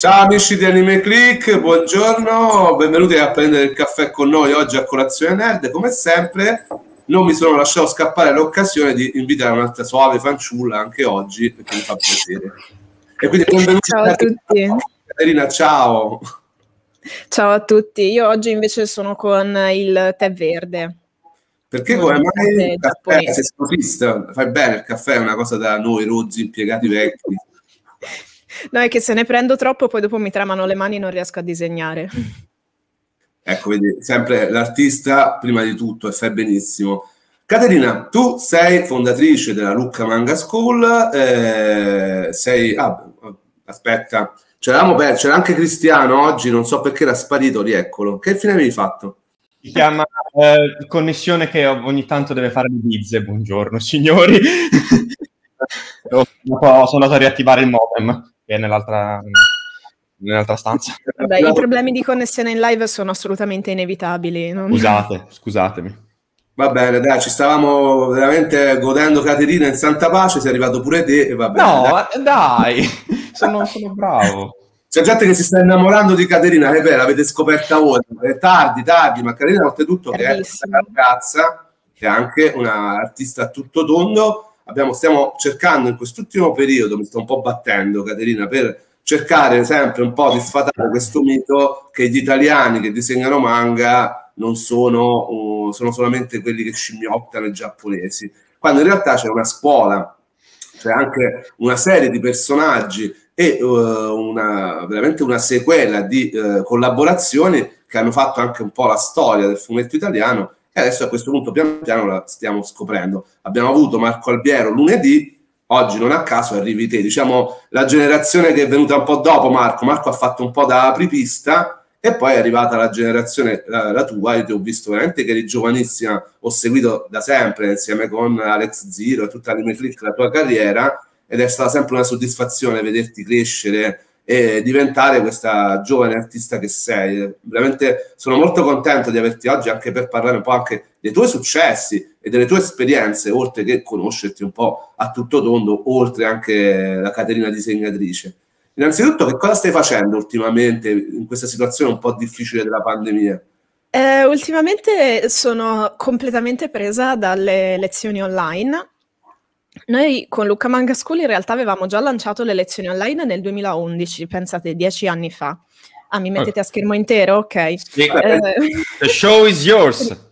Ciao amici di Anime Click, buongiorno, benvenuti a prendere il caffè con noi oggi a colazione nerd. Come sempre, non mi sono lasciato scappare l'occasione di invitare un'altra suave fanciulla anche oggi perché mi fa piacere. E quindi benvenuti ciao a tutti. Caterina, ciao. Ciao a tutti, io oggi invece sono con il tè verde. Perché come mai il caffè? Sei sofista, fai bene, il caffè è una cosa da noi rozzi impiegati vecchi. No, è che se ne prendo troppo poi dopo mi tremano le mani e non riesco a disegnare. Ecco, vedi, sempre l'artista prima di tutto e fai benissimo. Caterina, tu sei fondatrice della Lucca Manga School, eh, sei... Ah, aspetta, c'era anche Cristiano oggi, non so perché era sparito, rieccolo. Che fine avevi fatto? Si chiama eh, connessione che ogni tanto deve fare le bizze, buongiorno signori. sono andato a riattivare il modem è nell'altra, nell'altra stanza. Beh, i problemi di connessione in live sono assolutamente inevitabili. Non... Scusate, scusatemi. Va bene, dai, ci stavamo veramente godendo Caterina in santa pace, sei arrivato pure te e va bene. No, dai, eh, dai sono, sono bravo. C'è gente che si sta innamorando di Caterina, che beh, l'avete scoperta ora, è tardi, tardi, ma Caterina oltretutto che è una ragazza, che è anche un'artista a tutto tondo, abbiamo, stiamo cercando in quest'ultimo periodo, mi sto un po' battendo Caterina, per cercare sempre un po' di sfatare questo mito che gli italiani che disegnano manga non sono, uh, sono solamente quelli che scimmiottano i giapponesi, quando in realtà c'è una scuola, c'è anche una serie di personaggi e uh, una, veramente una sequela di uh, collaborazioni che hanno fatto anche un po' la storia del fumetto italiano e adesso a questo punto piano piano la stiamo scoprendo. Abbiamo avuto Marco Albiero lunedì, oggi non a caso arrivi te. Diciamo la generazione che è venuta un po' dopo Marco, Marco ha fatto un po' da apripista e poi è arrivata la generazione, la, la tua, io ti ho visto veramente che eri giovanissima, ho seguito da sempre insieme con Alex Ziro e tutta l'Anime la tua carriera ed è stata sempre una soddisfazione vederti crescere, e diventare questa giovane artista che sei. Veramente sono molto contento di averti oggi anche per parlare un po' anche dei tuoi successi e delle tue esperienze, oltre che conoscerti un po' a tutto tondo, oltre anche la Caterina disegnatrice. Innanzitutto, che cosa stai facendo ultimamente in questa situazione un po' difficile della pandemia? Eh, ultimamente sono completamente presa dalle lezioni online noi con Luca Manga School in realtà avevamo già lanciato le lezioni online nel 2011, pensate, dieci anni fa. Ah, mi mettete a schermo intero? Ok. Sì, eh, the show is yours.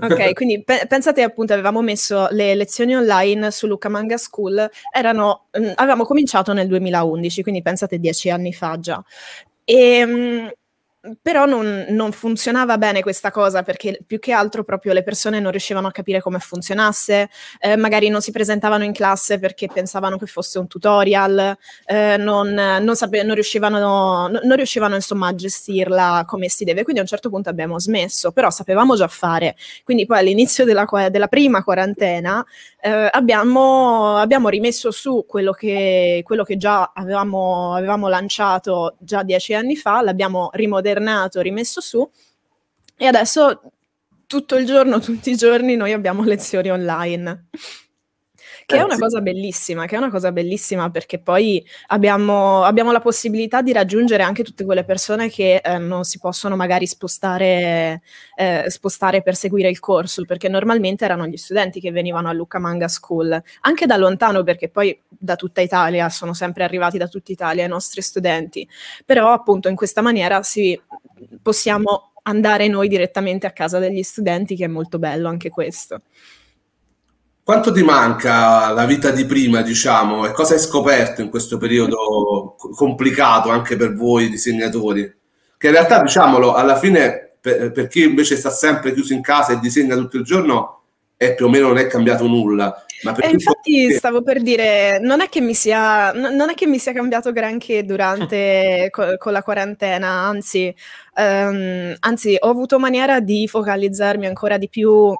Ok, quindi pe- pensate appunto, avevamo messo le lezioni online su Luca Manga School, erano, mh, mm, avevamo cominciato nel 2011, quindi pensate dieci anni fa già. E, ehm, mh, però non, non, funzionava bene questa cosa perché più che altro proprio le persone non riuscivano a capire come funzionasse, eh, magari non si presentavano in classe perché pensavano che fosse un tutorial, eh, non, non, sape- non, riuscivano, non riuscivano insomma a gestirla come si deve, quindi a un certo punto abbiamo smesso, però sapevamo già fare, quindi poi all'inizio della, della prima quarantena eh, abbiamo, abbiamo, rimesso su quello che, quello che già avevamo, avevamo lanciato già dieci anni fa, l'abbiamo rimodernato, rimesso su e adesso tutto il giorno, tutti i giorni noi abbiamo lezioni online. Che eh, è una sì. cosa bellissima, che è una cosa bellissima perché poi abbiamo, abbiamo la possibilità di raggiungere anche tutte quelle persone che eh, non si possono magari spostare, eh, spostare, per seguire il corso, perché normalmente erano gli studenti che venivano a Lucca Manga School, anche da lontano perché poi da tutta Italia, sono sempre arrivati da tutta Italia i nostri studenti, però appunto in questa maniera si, possiamo andare noi direttamente a casa degli studenti, che è molto bello anche questo. Quanto ti manca la vita di prima, diciamo, e cosa hai scoperto in questo periodo complicato anche per voi disegnatori? Che in realtà, diciamolo, alla fine per, per chi invece sta sempre chiuso in casa e disegna tutto il giorno, è più o meno non è cambiato nulla. Ma eh, infatti stavo per dire, non è che mi sia, non è che mi sia cambiato granché durante co con la quarantena, anzi, um, anzi ho avuto maniera di focalizzarmi ancora di più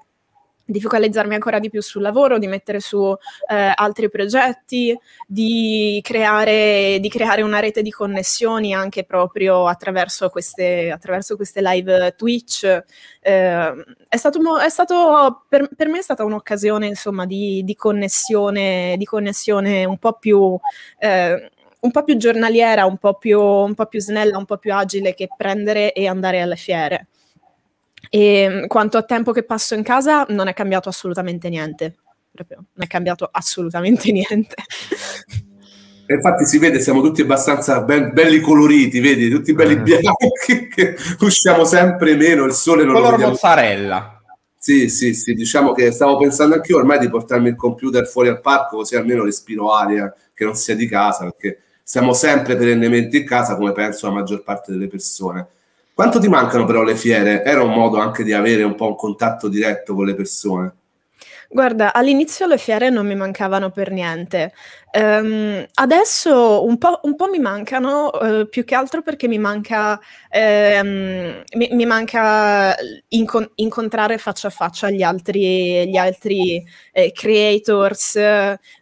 di focalizzarmi ancora di più sul lavoro, di mettere su eh, altri progetti, di creare, di creare, una rete di connessioni anche proprio attraverso queste, attraverso queste live Twitch. Eh, è stato, è stato per, per, me è stata un'occasione insomma, di, di, connessione, di connessione un po' più... Eh, un po' più giornaliera, un po' più, un po' più snella, un po' più agile che prendere e andare alle fiere. E ehm, quanto a tempo che passo in casa non è cambiato assolutamente niente, proprio non è cambiato assolutamente niente. Infatti si vede, siamo tutti abbastanza ben, belli coloriti, vedi, tutti belli mm. bianchi, che usciamo sempre meno, il sole non Color lo vediamo. mozzarella. Sì, sì, sì, diciamo che stavo pensando anch'io ormai di portarmi il computer fuori al parco così almeno respiro aria che non sia di casa, perché siamo sempre perennemente in casa come penso la maggior parte delle persone quanto ti mancano però le fiere? Era un eh. modo anche di avere un po' un contatto diretto con le persone? Guarda, all'inizio le fiere non mi mancavano per niente, Um, adesso un po', un po', mi mancano, uh, più che altro perché mi manca, um, mi, mi manca incon- incontrare faccia a faccia gli altri, gli altri eh, creators,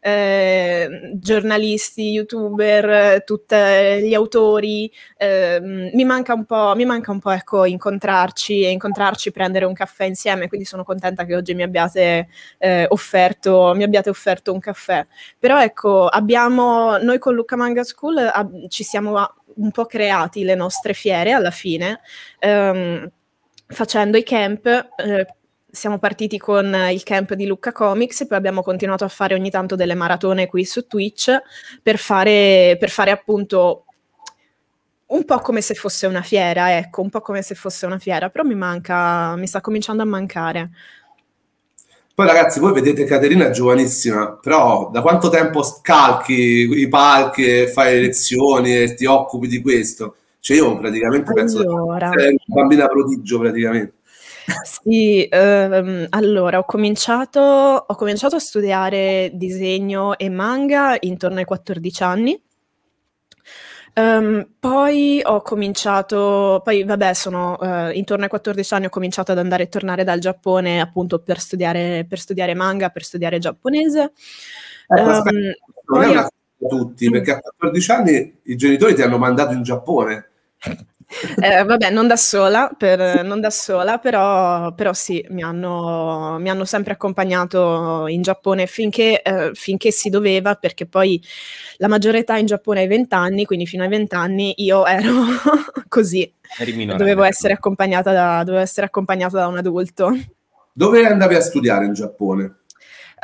eh, giornalisti, youtuber, tutti gli autori. Eh, mi manca un po', mi manca un po' ecco, incontrarci e incontrarci, prendere un caffè insieme, quindi sono contenta che oggi mi abbiate, eh, offerto, mi abbiate offerto un caffè. Però ecco, abbiamo, noi con Luca Manga School a, ci siamo ah, un po' creati le nostre fiere alla fine, ehm, facendo i camp. Eh, siamo partiti con il camp di Lucca Comics e poi abbiamo continuato a fare ogni tanto delle maratone qui su Twitch per fare, per fare appunto un po' come se fosse una fiera, ecco, un po' come se fosse una fiera, però mi manca, mi sta cominciando a mancare. Poi ragazzi, voi vedete Caterina è giovanissima, però da quanto tempo scalchi i palchi, fai le lezioni e ti occupi di questo? Cioè io praticamente penso allora. che sei una bambina prodigio praticamente. Sì, ehm, allora ho cominciato, ho cominciato a studiare disegno e manga intorno ai 14 anni Ehm, poi ho cominciato, poi vabbè sono eh, intorno ai 14 anni ho cominciato ad andare e tornare dal Giappone appunto per studiare, per studiare manga, per studiare giapponese. Eh, ehm, non è una cosa per tutti, perché a 14 anni i genitori ti hanno mandato in Giappone. eh, vabbè, non da sola, per, non da sola però, però, sì, mi hanno, mi hanno, sempre accompagnato in Giappone finché, eh, finché, si doveva, perché poi la maggiore età in Giappone è ai 20 anni, quindi fino ai 20 anni io ero così, dovevo essere, da, dovevo essere accompagnata da un adulto. Dove andavi a studiare in Giappone?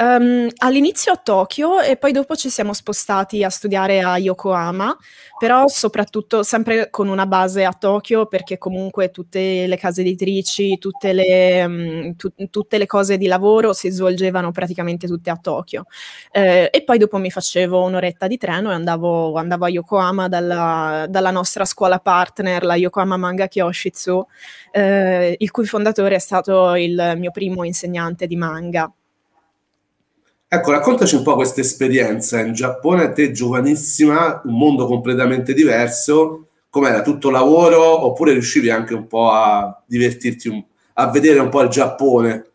Um, all'inizio a Tokyo e poi dopo ci siamo spostati a studiare a Yokohama, però soprattutto sempre con una base a Tokyo perché comunque tutte le case editrici, tutte le, um, mm, tu, tutte le cose di lavoro si svolgevano praticamente tutte a Tokyo. Eh, e poi dopo mi facevo un'oretta di treno e andavo, andavo a Yokohama dalla, dalla, nostra scuola partner, la Yokohama Manga Kyoshitsu, eh, il cui fondatore è stato il mio primo insegnante di manga. Ecco, raccontaci un po' questa esperienza in Giappone, te giovanissima, un mondo completamente diverso, com'era tutto lavoro oppure riuscivi anche un po' a divertirti, un, a vedere un po' il Giappone?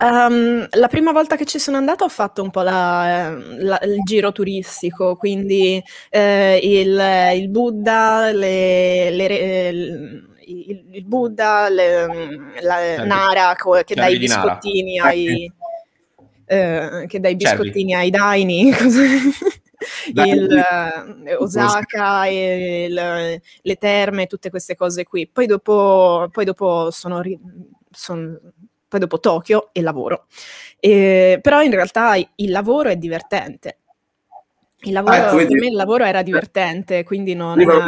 Um, la prima volta che ci sono andata ho fatto un po' la, ehm, la, il giro turistico, quindi eh, il, il, Buddha, le, le, ehm, il, il, Buddha, le, la, Nara, che dai i biscottini ai... Eh eh, che dai certo. biscottini Cherry. ai daini. il, eh, Osaka, il, le terme, tutte queste cose qui. Poi dopo, poi dopo sono, sono poi dopo Tokyo e lavoro. E, però in realtà il lavoro è divertente. Il ah, lavoro, ah, per me il lavoro era divertente, quindi non... Era...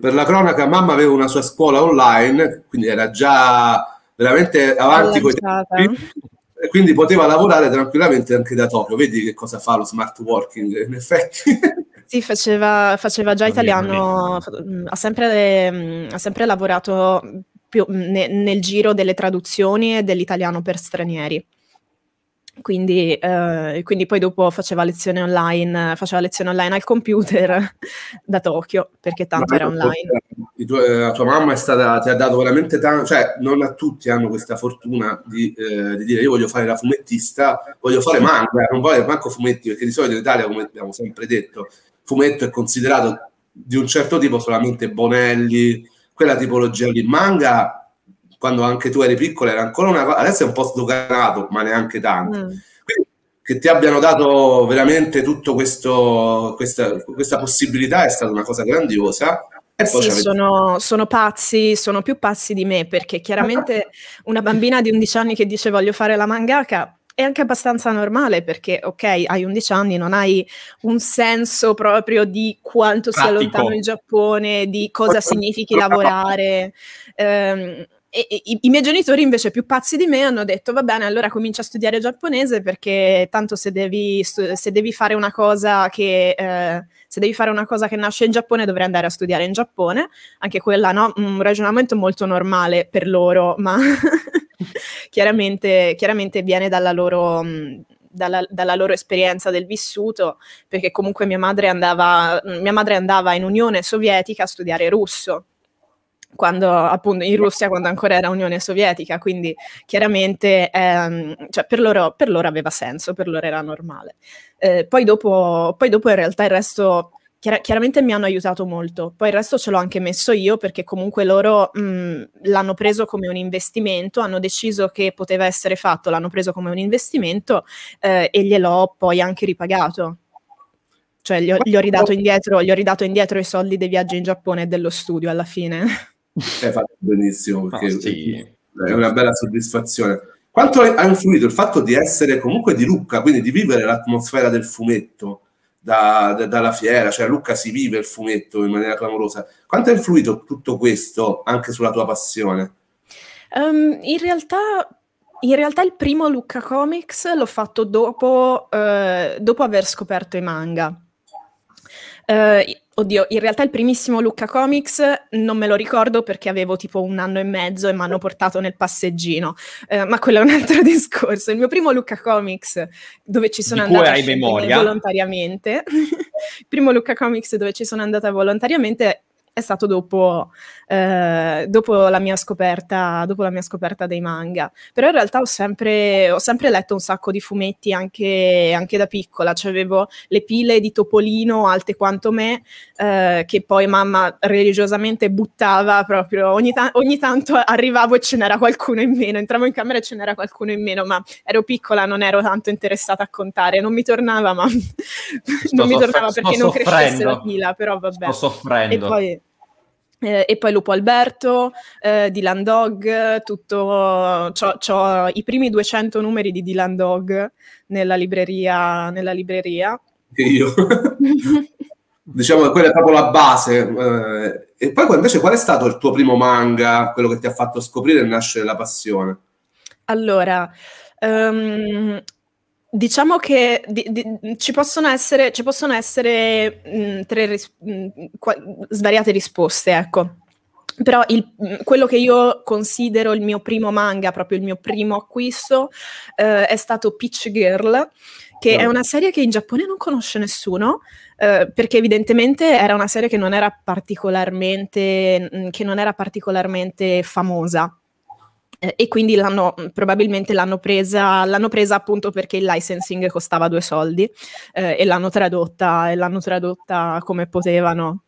Per la cronaca, mamma aveva una sua scuola online, quindi era già veramente avanti con i tempi, e quindi poteva lavorare tranquillamente anche da Tokyo. Vedi che cosa fa lo smart working, in effetti. Sì, faceva, faceva già italiano, ha sempre, mm, ha sempre lavorato più, ne, nel giro delle traduzioni e dell'italiano per stranieri. Quindi, eh, quindi, poi dopo faceva lezione online, faceva lezione online al computer da Tokyo, perché tanto Ma era online. Tuo, eh, eh, la tua mamma è stata, ti ha dato veramente tanto, cioè non a tutti hanno questa fortuna di, eh, di dire io voglio fare la fumettista, voglio fare manga, non voglio manco fumetti, perché di solito in Italia, come abbiamo sempre detto, fumetto è considerato di un certo tipo solamente Bonelli, quella tipologia di Manga quando anche tu eri piccola era ancora una cosa, adesso è un po' sdoganato, ma neanche tanto. Mm. Quindi che ti abbiano dato veramente tutta questa possibilità è stata una cosa grandiosa. Eh sì, sono, sono, pazzi, sono più pazzi di me perché chiaramente una bambina di 11 anni che dice voglio fare la mangaka è anche abbastanza normale perché, ok, hai 11 anni, non hai un senso proprio di quanto Pratico. sia lontano il Giappone, di cosa significhi lavorare. Eh, e, e, i, i, miei genitori invece più pazzi di me hanno detto va bene allora comincia a studiare giapponese perché tanto se devi, se devi fare una cosa che eh, se devi fare una cosa che nasce in Giappone dovrei andare a studiare in Giappone anche quella no un ragionamento molto normale per loro ma chiaramente, chiaramente, viene dalla loro mh, mm, dalla, dalla, loro esperienza del vissuto, perché comunque mia madre, andava, mia madre andava in Unione Sovietica a studiare russo, quando appunto in Russia quando ancora era Unione Sovietica, quindi chiaramente ehm, cioè per, loro, per, loro, aveva senso, per loro era normale. Eh, poi, dopo, poi, dopo, in realtà il resto chiar- chiaramente mi hanno aiutato molto, poi il resto ce l'ho anche messo io perché comunque loro mh, l'hanno preso come un investimento, hanno deciso che poteva essere fatto, l'hanno preso come un investimento eh, e gliel'ho poi anche ripagato. Cioè gli ho, gli ho ridato indietro, gli ho ridato indietro i soldi dei viaggi in Giappone e dello studio alla fine. Hai fatto benissimo perché oh, sì. è una bella soddisfazione. Quanto ha influito il fatto di essere comunque di Lucca, quindi di vivere l'atmosfera del fumetto da, da, dalla fiera, cioè Lucca si vive il fumetto in maniera clamorosa. Quanto ha influito tutto questo anche sulla tua passione? Um, in realtà in realtà il primo Lucca Comics l'ho fatto dopo, eh, dopo aver scoperto i manga. Eh, Oddio, in realtà il primissimo Lucca Comics non me lo ricordo perché avevo tipo un anno e mezzo e mi hanno portato nel passeggino, eh, ma quello è un altro discorso. Il mio primo Lucca Comics dove ci sono andata volontariamente, il primo Lucca Comics dove ci sono andata volontariamente è stato dopo eh, dopo, la mia scoperta, dopo la mia scoperta dei manga. Però in realtà ho sempre, ho sempre letto un sacco di fumetti anche, anche da piccola, cioè avevo le pile di Topolino alte quanto me, eh, che poi mamma religiosamente buttava proprio, ogni, ta- ogni tanto arrivavo e ce n'era qualcuno in meno, entravo in camera e ce n'era qualcuno in meno, ma ero piccola, non ero tanto interessata a contare, non mi tornava, ma non mi tornava perché non crescesse la pila, però vabbè. Sto soffrendo. E poi eh, e poi Lupo Alberto, eh, Dylan Dog, tutto, c'ho, c'ho, i primi 200 numeri di Dylan Dog nella libreria. Nella libreria. Io. diciamo che quella è proprio la base. Eh, e poi invece qual è stato il tuo primo manga, quello che ti ha fatto scoprire e nascere la passione? Allora, um, Diciamo che di, di, ci possono essere, ci possono essere mh, mm, tre ris- mh, mm, qua- svariate risposte, ecco. Però il, mm, quello che io considero il mio primo manga, proprio il mio primo acquisto, eh, è stato Peach Girl, che no. è una serie che in Giappone non conosce nessuno, eh, perché evidentemente era una serie che non era particolarmente, che non era particolarmente famosa eh, e quindi l'hanno, probabilmente l'hanno presa, l'hanno presa appunto perché il licensing costava due soldi eh, e, l'hanno tradotta, e l'hanno tradotta come potevano.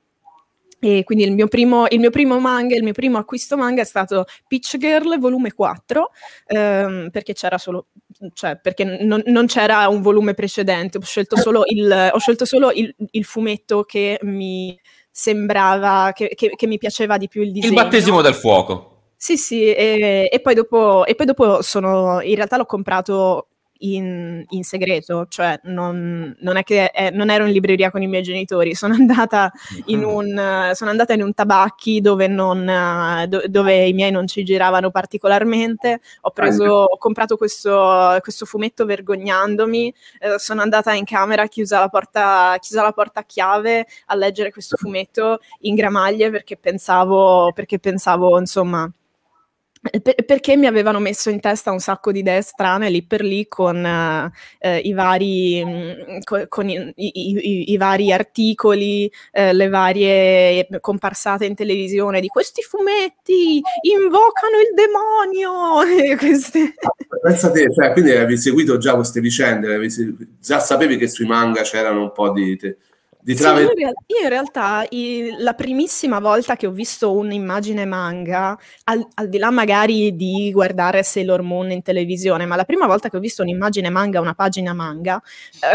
E quindi il mio, primo, il mio, primo, manga, il mio primo acquisto manga è stato Peach Girl volume 4, ehm, perché c'era solo, cioè, perché non, non, c'era un volume precedente, ho scelto solo il, scelto solo il, il fumetto che mi sembrava, che, che, che, mi piaceva di più il disegno. Il battesimo del fuoco. Sì, sì, e, e, poi dopo, e, poi dopo, sono, in realtà l'ho comprato in, in segreto, cioè non, non, è che, eh, non ero in libreria con i miei genitori, sono andata in ah. un, sono andata in un tabacchi dove, non, do, dove, i miei non ci giravano particolarmente, ho, ah, ecco. preso, ho comprato questo, questo, fumetto vergognandomi, eh, sono andata in camera chiusa la, porta, chiusa la porta a chiave a leggere questo fumetto in gramaglie perché pensavo, perché pensavo insomma eh, per, perché mi avevano messo in testa un sacco di idee strane lì per lì con, eh, i, vari, mh, mm, con i, i, i, vari, articoli, eh, le varie comparsate in televisione di questi fumetti invocano il demonio. queste... Ah, Pensate, cioè, quindi avevi seguito già queste vicende, già sapevi che sui manga c'erano un po' di... Te- di Travet... Sì, io, in realtà il, la primissima volta che ho visto un'immagine manga, al, al, di là magari di guardare Sailor Moon in televisione, ma la prima volta che ho visto un'immagine manga, una pagina manga,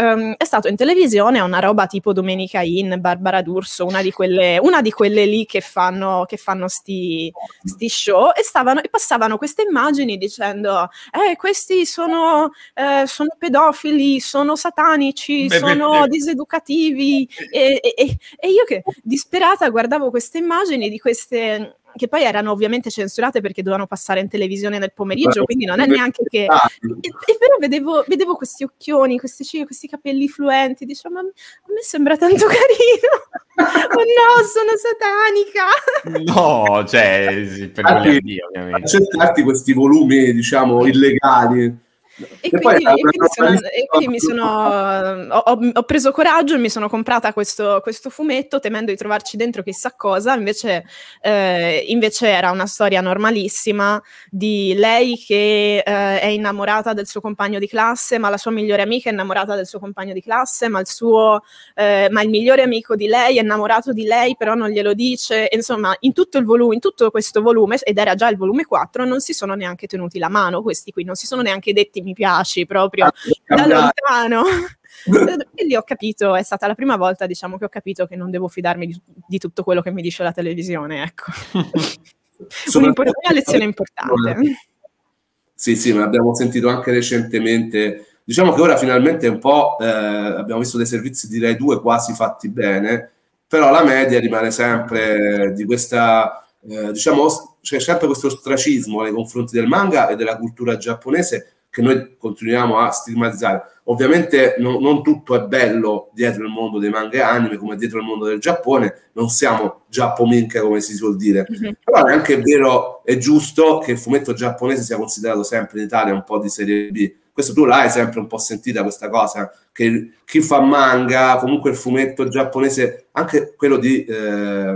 um, è stato in televisione a una roba tipo Domenica In, Barbara D'Urso, una di quelle, una di quelle lì che fanno, che fanno sti, sti, show e, stavano, e, passavano queste immagini dicendo eh, questi sono, eh, sono pedofili, sono satanici, beh, sono beh, beh. diseducativi E, e, e io che disperata guardavo queste immagini di queste che poi erano ovviamente censurate perché dovevano passare in televisione nel pomeriggio, quindi non è neanche che... E, e però vedevo, vedevo, questi occhioni, queste ciglia, questi capelli fluenti, dicevo, a me sembra tanto carino, oh no, sono satanica! No, cioè, per quelli di ovviamente. Accettarti questi volumi, diciamo, illegali e, e, quindi, e, quindi, sono, e quindi, mi sono, ho, ho, preso coraggio e mi sono comprata questo, questo, fumetto temendo di trovarci dentro chissà cosa, invece, eh, invece era una storia normalissima di lei che eh, è innamorata del suo compagno di classe, ma la sua migliore amica è innamorata del suo compagno di classe, ma il, suo, eh, ma il migliore amico di lei è innamorato di lei, però non glielo dice, insomma in tutto, il volu- in tutto questo volume, ed era già il volume 4, non si sono neanche tenuti la mano questi qui, non si sono neanche detti mi piaci proprio ah, da lontano. e lì ho capito, è stata la prima volta diciamo che ho capito che non devo fidarmi di, di tutto quello che mi dice la televisione, ecco. una lezione importante. Sì, sì, ma abbiamo sentito anche recentemente Diciamo che ora finalmente un po' eh, abbiamo visto dei servizi di Rai 2 quasi fatti bene, però la media rimane sempre di questa, eh, diciamo, c'è sempre questo ostracismo nei confronti del manga e della cultura giapponese che noi continuiamo a stigmatizzare. Ovviamente no, non tutto è bello dietro il mondo dei manga e anime, come dietro il mondo del Giappone, non siamo giappominca come si suol dire. Mm-hmm. Però è anche vero e giusto che il fumetto giapponese sia considerato sempre in Italia un po' di serie B questo tu l'hai sempre un po' sentita questa cosa, che chi fa manga, comunque il fumetto giapponese, anche quello di eh,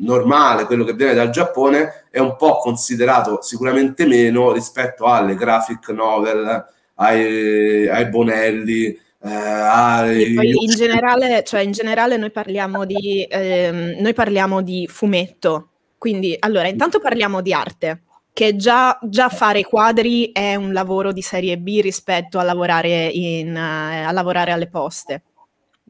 normale, quello che viene dal Giappone, è un po' considerato sicuramente meno rispetto alle graphic novel, ai, ai Bonelli, Ah, in, generale, cioè in generale, noi parliamo di, ehm, noi parliamo di fumetto. Quindi, allora, intanto parliamo di arte, che già, già, fare quadri è un lavoro di serie B rispetto a lavorare, in, uh, a lavorare, alle poste.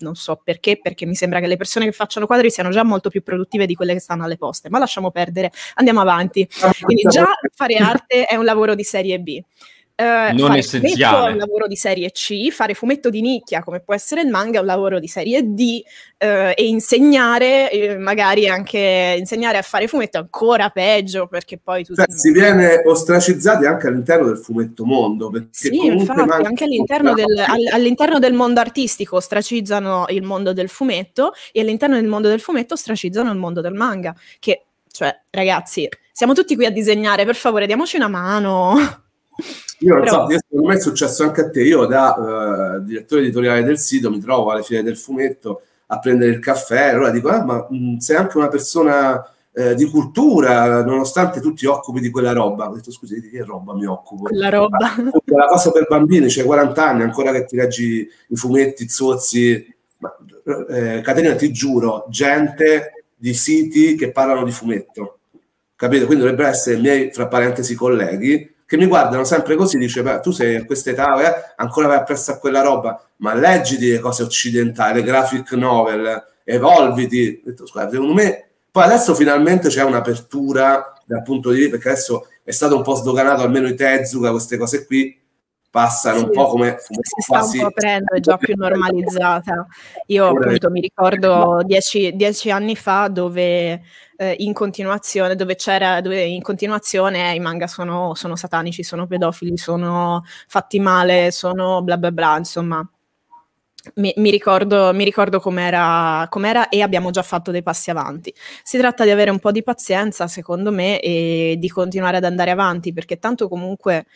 Non so perché, perché mi sembra che le persone che facciano quadri siano già molto più produttive di quelle che stanno alle poste, ma lasciamo perdere, andiamo avanti. Ah, Quindi già fare arte è un lavoro di serie B. Uh, non essenziale. fumetto è un lavoro di serie C, fare fumetto di nicchia come può essere il manga è un lavoro di serie D uh, e insegnare uh, magari anche insegnare a fare fumetto è ancora peggio perché poi tu cioè, si non... viene ostracizzati anche all'interno del fumetto mondo perché sì, infatti, anche all'interno del, all, all'interno del, mondo artistico ostracizzano il mondo del fumetto e all'interno del mondo del fumetto ostracizzano il mondo del manga che cioè ragazzi siamo tutti qui a disegnare per favore diamoci una mano io non Però... so, secondo me è successo anche a te. Io da uh, direttore editoriale del sito mi trovo alle fine del fumetto a prendere il caffè, allora dico, ah, ma mh, mm, sei anche una persona eh, di cultura, nonostante tu ti occupi di quella roba. Ho detto, scusi, di che roba mi occupo? La roba. La cosa per bambini, c'è cioè 40 anni, ancora che ti leggi i fumetti, i zozzi. Ma, eh, Caterina, ti giuro, gente di siti che parlano di fumetto. Capito? Quindi dovrebbero essere i miei, fra parentesi, colleghi, che mi guardano sempre così, dice, beh, tu sei a questa età, beh, ancora vai appresso a quella roba, ma leggiti le cose occidentali, le graphic novel, evolviti. Ho detto, scusa, secondo me... Poi adesso finalmente c'è un'apertura dal punto di vista, perché adesso è stato un po' sdoganato, almeno i Tezuka, queste cose qui, passano sì, un po' come si quasi... un po' aprendo, è già più normalizzata. Io appunto mi ricordo dieci, dieci anni fa dove eh, in continuazione, dove c'era, dove in continuazione eh, i manga sono, sono, satanici, sono pedofili, sono fatti male, sono bla bla bla, insomma. Mi, mi ricordo, mi ricordo com'era, com'era e abbiamo già fatto dei passi avanti. Si tratta di avere un po' di pazienza, secondo me, e di continuare ad andare avanti, perché tanto comunque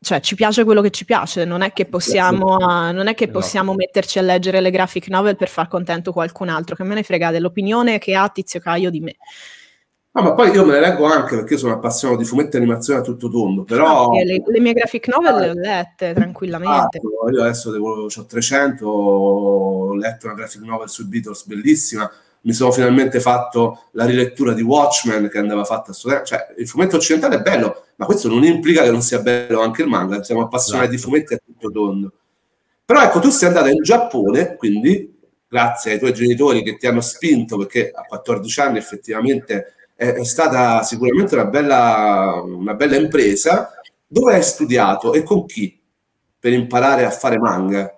cioè, ci piace quello che ci piace, non è che possiamo, non è che esatto. possiamo no. metterci a leggere le graphic novel per far contento qualcun altro, che me ne frega dell'opinione che ha Tizio Caio di me. No, ah, ma poi io me le leggo anche perché io sono appassionato di fumetti e animazione a tutto tondo, però... No, eh, le, le, mie graphic novel ah, le ho lette esatto. tranquillamente. Ah, io adesso devo, ho 300, ho letto una graphic novel sui Beatles bellissima, mi sono finalmente fatto la rilettura di Watchmen che andava fatta a studiare, cioè il fumetto occidentale è bello, ma questo non implica che non sia bello anche il manga, siamo appassionati esatto. di fumetti a tutto tondo. Però ecco, tu sei andata in Giappone, quindi grazie ai tuoi genitori che ti hanno spinto, perché a 14 anni effettivamente è, è stata sicuramente una bella, una bella impresa, dove hai studiato e con chi per imparare a fare manga?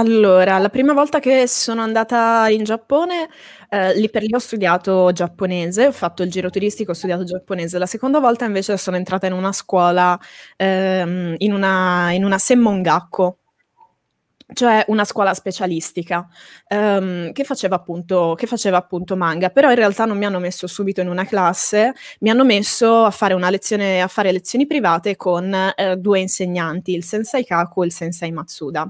Allora, la prima volta che sono andata in Giappone, eh, lì per lì ho studiato giapponese, ho fatto il giro turistico, ho studiato giapponese. La seconda volta invece sono entrata in una scuola, ehm, in, una, in una semmongakko, cioè una scuola specialistica um, che, faceva appunto, che, faceva appunto, manga, però in realtà non mi hanno messo subito in una classe, mi hanno messo a fare, lezione, a fare lezioni private con eh, due insegnanti, il sensei Kaku e il sensei Matsuda.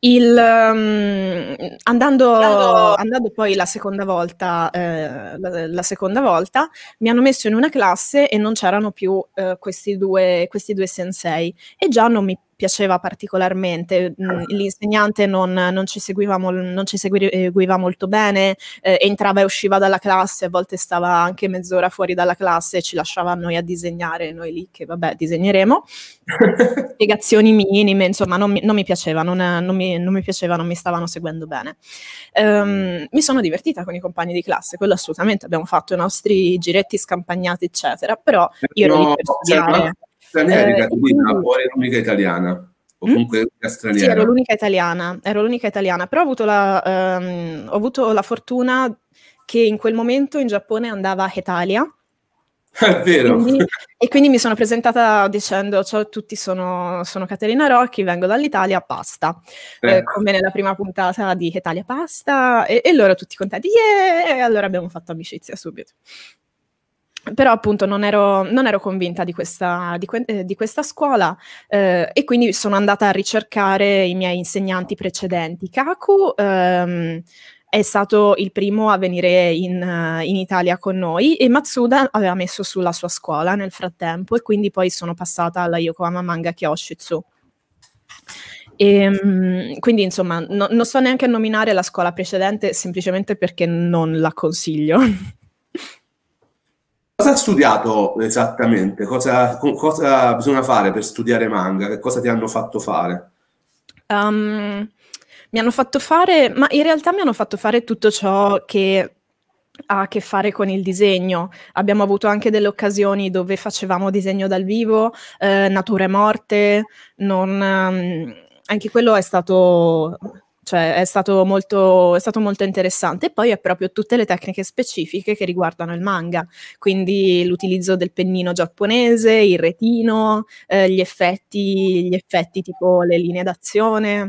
Il, um, andando, andando, poi la seconda, volta, eh, la, la seconda, volta, mi hanno messo in una classe e non c'erano più eh, questi, due, questi, due, sensei e già non mi piaceva particolarmente, mm, certo. l'insegnante non, non, ci non, ci seguiva molto bene, eh, entrava e usciva dalla classe, a volte stava anche mezz'ora fuori dalla classe e ci lasciava a noi a disegnare, noi lì che vabbè disegneremo, spiegazioni minime, insomma non mi, non mi piaceva, non, mi, non mi piaceva, non mi stavano seguendo bene. Um, mi sono divertita con i compagni di classe, quello assolutamente, abbiamo fatto i nostri giretti scampagnati eccetera, però io ero lì per cioè, studiare stranieri, eh, Caterina, quindi... poi l'unica italiana. O mm? comunque l'unica straniera. Sì, ero l'unica italiana, ero l'unica italiana, però ho avuto la, ehm, ho avuto la fortuna che in quel momento in Giappone andava Italia. È vero. Quindi, e quindi mi sono presentata dicendo: Ciao a tutti, sono, sono Caterina Rocchi, vengo dall'Italia, pasta. Eh. Eh, come nella prima puntata di Italia Pasta, e, e loro tutti contenti, yeah! E allora abbiamo fatto amicizia subito però appunto non ero, non ero convinta di questa, di que eh, di questa scuola eh, e quindi sono andata a ricercare i miei insegnanti precedenti. Kaku ehm, è stato il primo a venire in, uh, in, Italia con noi e Matsuda aveva messo sulla sua scuola nel frattempo e quindi poi sono passata alla Yokohama Manga Kyoshitsu. E, ehm, quindi insomma no, non so neanche nominare la scuola precedente semplicemente perché non la consiglio. Cosa ha studiato esattamente? Cosa, cosa, bisogna fare per studiare manga? Che cosa ti hanno fatto fare? Um, mi hanno fatto fare, ma in realtà mi hanno fatto fare tutto ciò che ha a che fare con il disegno. Abbiamo avuto anche delle occasioni dove facevamo disegno dal vivo, eh, nature morte, non, um, anche quello è stato cioè è stato, molto, è stato molto interessante. E poi è proprio tutte le tecniche specifiche che riguardano il manga, quindi l'utilizzo del pennino giapponese, il retino, eh, gli, effetti, gli effetti tipo le linee d'azione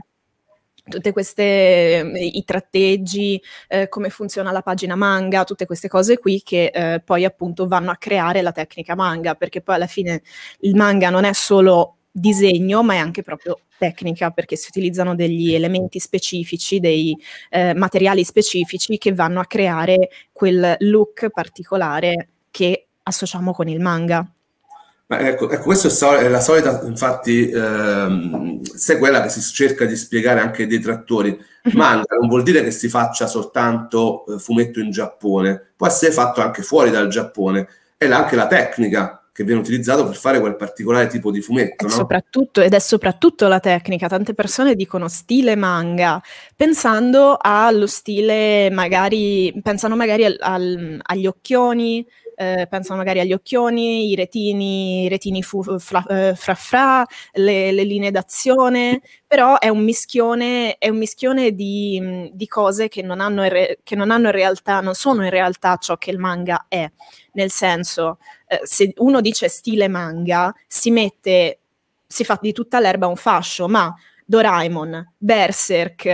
tutte queste, eh, i tratteggi, eh, come funziona la pagina manga, tutte queste cose qui che eh, poi appunto vanno a creare la tecnica manga, perché poi alla fine il manga non è solo disegno, ma è anche proprio tecnica, perché si utilizzano degli elementi specifici, dei eh, materiali specifici che vanno a creare quel look particolare che associamo con il manga. Ecco, ecco, questa è la solita, infatti, ehm, sequela che si cerca di spiegare anche dei trattori. Mhm. Manga non vuol dire che si faccia soltanto eh, fumetto in Giappone, può essere fatto anche fuori dal Giappone. È anche la tecnica che viene utilizzato per fare quel particolare tipo di fumetto. No? Soprattutto, ed è soprattutto la tecnica. Tante persone dicono stile manga, pensando allo stile magari, pensano magari al, al, agli occhioni, eh, pensano magari agli occhioni, i retini, i retini fu, fra, eh, fra fra, le, le, linee d'azione, però è un mischione, è un mischione di, di, cose che non, hanno re, che non hanno in realtà, non sono in realtà ciò che il manga è, nel senso, eh, se uno dice stile manga, si mette, si fa di tutta l'erba un fascio, ma Doraemon, Berserk,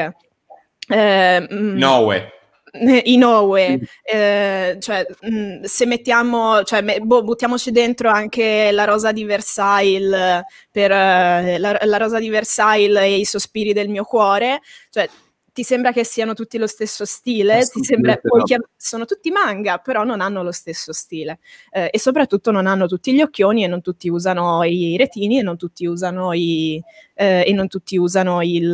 eh, Noe. Inoue, eh, cioè, mm, se mettiamo, cioè, boh, buttiamoci dentro anche la rosa di Versailles, per, eh, la, la, rosa di Versailles e i sospiri del mio cuore, cioè, ti sembra che siano tutti lo stesso stile, sembra, no. chiam- sono tutti manga, però non hanno lo stesso stile eh, e soprattutto non hanno tutti gli occhioni e non tutti usano i retini e non tutti usano, i, eh, e non tutti usano il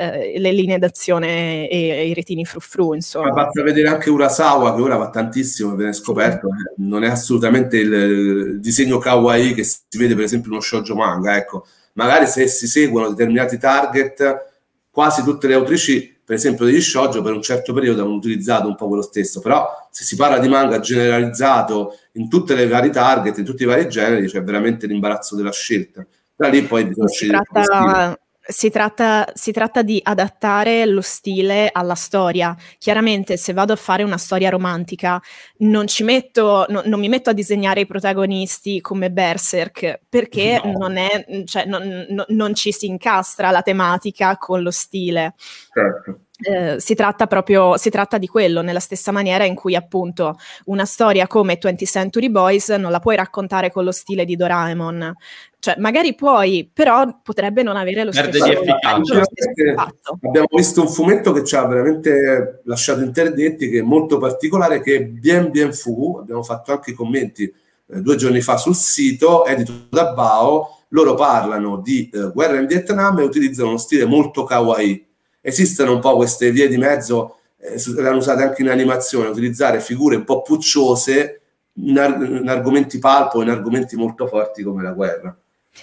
eh, le linee d'azione e, e i retini frufru, insomma. Ma basta vedere anche Urasawa, che ora va tantissimo, viene scoperto, eh, non è assolutamente il, il disegno kawaii che si vede per esempio in uno shoujo manga, ecco. Magari se si seguono determinati target, quasi tutte le autrici per esempio degli shoujo per un certo periodo hanno utilizzato un po' quello stesso, però se si parla di manga generalizzato in tutte le varie target, in tutti i vari generi, c'è veramente l'imbarazzo della scelta. Da lì poi bisogna si scegliere. Tratta, si tratta, si tratta, di adattare lo stile alla storia. Chiaramente, se vado a fare una storia romantica, non, metto, no, non mi metto a disegnare i protagonisti come Berserk, perché no. non, è, cioè, non, non, ci si incastra la tematica con lo stile. Certo eh, si tratta proprio si tratta di quello, nella stessa maniera in cui appunto una storia come 20th Century Boys non la puoi raccontare con lo stile di Doraemon. Cioè, magari puoi, però potrebbe non avere lo Perde stesso, effetto. Diciamo abbiamo visto un fumetto che ci ha veramente lasciato interdetti, che è molto particolare, che è Bien Bien Fu, abbiamo fatto anche i commenti eh, due giorni fa sul sito, edito da Bao, loro parlano di eh, guerra in Vietnam e utilizzano uno stile molto kawaii esistono un po' queste vie di mezzo, eh, le usate anche in animazione, utilizzare figure un po' pucciose in, ar- in argomenti palpo, in argomenti molto forti come la guerra.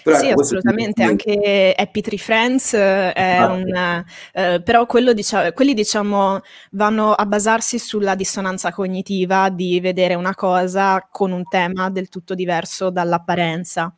Però sì, ecco, assolutamente, anche Happy Tree Friends eh, è ah, un... Eh, però diciamo, quelli diciamo vanno a basarsi sulla dissonanza cognitiva di vedere una cosa con un tema del tutto diverso dall'apparenza.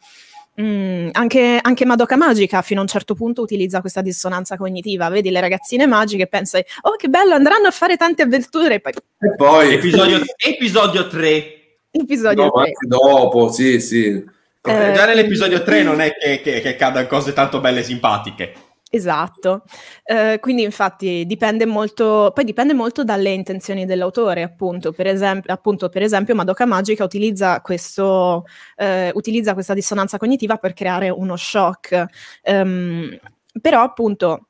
Mm, anche, anche, Madoka Magica fino a un certo punto utilizza questa dissonanza cognitiva. Vedi le ragazzine magiche e pensi, oh che bello, andranno a fare tante avventure. E poi... E poi episodio, episodio 3. Episodio no, 3. Anche dopo, sì, sì. Eh, Già nell'episodio 3 non è che, che, che cadano cose tanto belle e simpatiche. Esatto, eh, quindi infatti dipende molto, poi dipende molto dalle intenzioni dell'autore, appunto, per, esempio, appunto, per esempio Madoka Magica utilizza, questo, eh, utilizza questa dissonanza cognitiva per creare uno shock, um, però appunto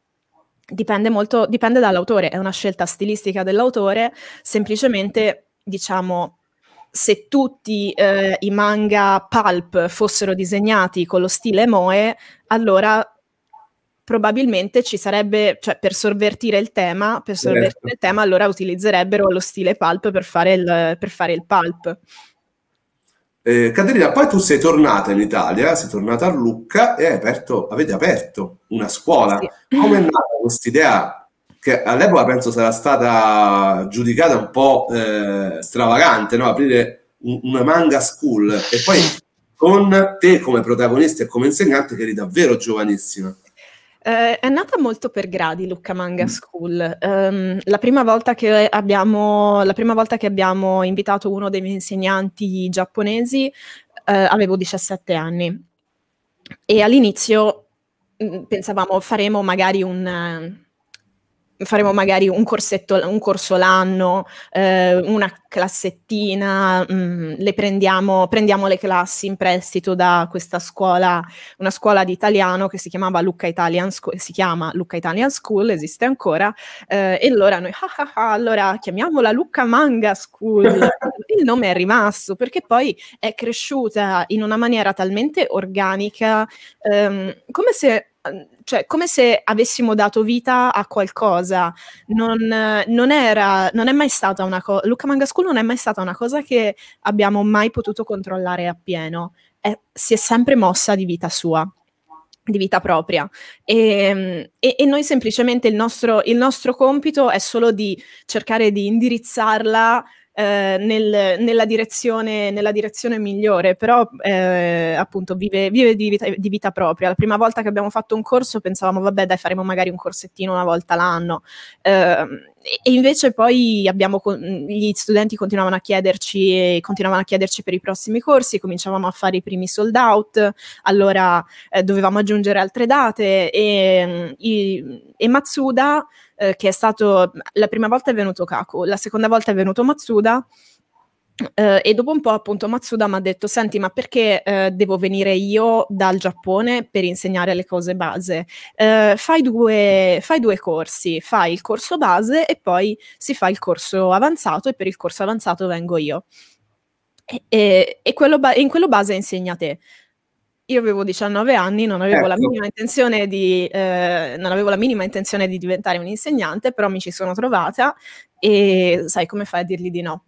dipende molto, dipende dall'autore, è una scelta stilistica dell'autore, semplicemente diciamo se tutti eh, i manga pulp fossero disegnati con lo stile Moe, allora probabilmente ci sarebbe, cioè per sorvertire il tema, per sorvertire certo. il tema allora utilizzerebbero lo stile pulp per fare il, per fare il pulp. Eh, Caterina, poi tu sei tornata in Italia, sei tornata a Lucca e aperto, avete aperto una scuola. Sì. Come è nata questa idea? che all'epoca penso sarà stata giudicata un po' eh, stravagante, no? aprire un, una manga school e poi con te come protagonista e come insegnante che eri davvero giovanissima. Eh, è nata molto per gradi Lucca Manga mm. School. Um, la, prima abbiamo, la, prima volta che abbiamo, invitato uno dei miei insegnanti giapponesi eh, avevo 17 anni e all'inizio mm, pensavamo faremo magari un faremo magari un corsetto, un corso l'anno, eh, una classettina, mh, mm, le prendiamo, prendiamo le classi in prestito da questa scuola, una scuola di italiano che si chiamava Lucca Italian School, si chiama Lucca Italian School, esiste ancora, eh, e allora noi, ah ah ah, allora chiamiamola Lucca Manga School, il nome è rimasto perché poi è cresciuta in una maniera talmente organica, ehm, come se cioè come se avessimo dato vita a qualcosa. Non, non era, non è mai stata una cosa, Luca Manga School non è mai stata una cosa che abbiamo mai potuto controllare appieno. È, si è sempre mossa di vita sua di vita propria e, ehm, e, e noi semplicemente il nostro, il nostro compito è solo di cercare di indirizzarla eh, nel, nella, direzione, nella, direzione, migliore, però eh, appunto vive, vive di, vita, di, vita, propria. La prima volta che abbiamo fatto un corso pensavamo, vabbè dai faremo magari un corsettino una volta l'anno. Eh, e invece poi abbiamo, gli studenti continuavano a chiederci, continuavano a chiederci per i prossimi corsi, cominciavamo a fare i primi sold out, allora eh, dovevamo aggiungere altre date e, mm, i, e Matsuda, eh, che è stato, la prima volta è venuto Kaku, la seconda volta è venuto Matsuda, Uh, e dopo un po', appunto, Matsuda mi ha detto: Senti, ma perché uh, devo venire io dal Giappone per insegnare le cose base? Uh, fai, due, fai, due, corsi, fai il corso base e poi si fa il corso avanzato, e per il corso avanzato vengo io. E, e, e ba- in quello base insegna te. Io avevo 19 anni, non avevo, ecco. la, certo. minima di, non avevo la minima intenzione di diventare un insegnante, però mi ci sono trovata e sai come fai a dirgli di no?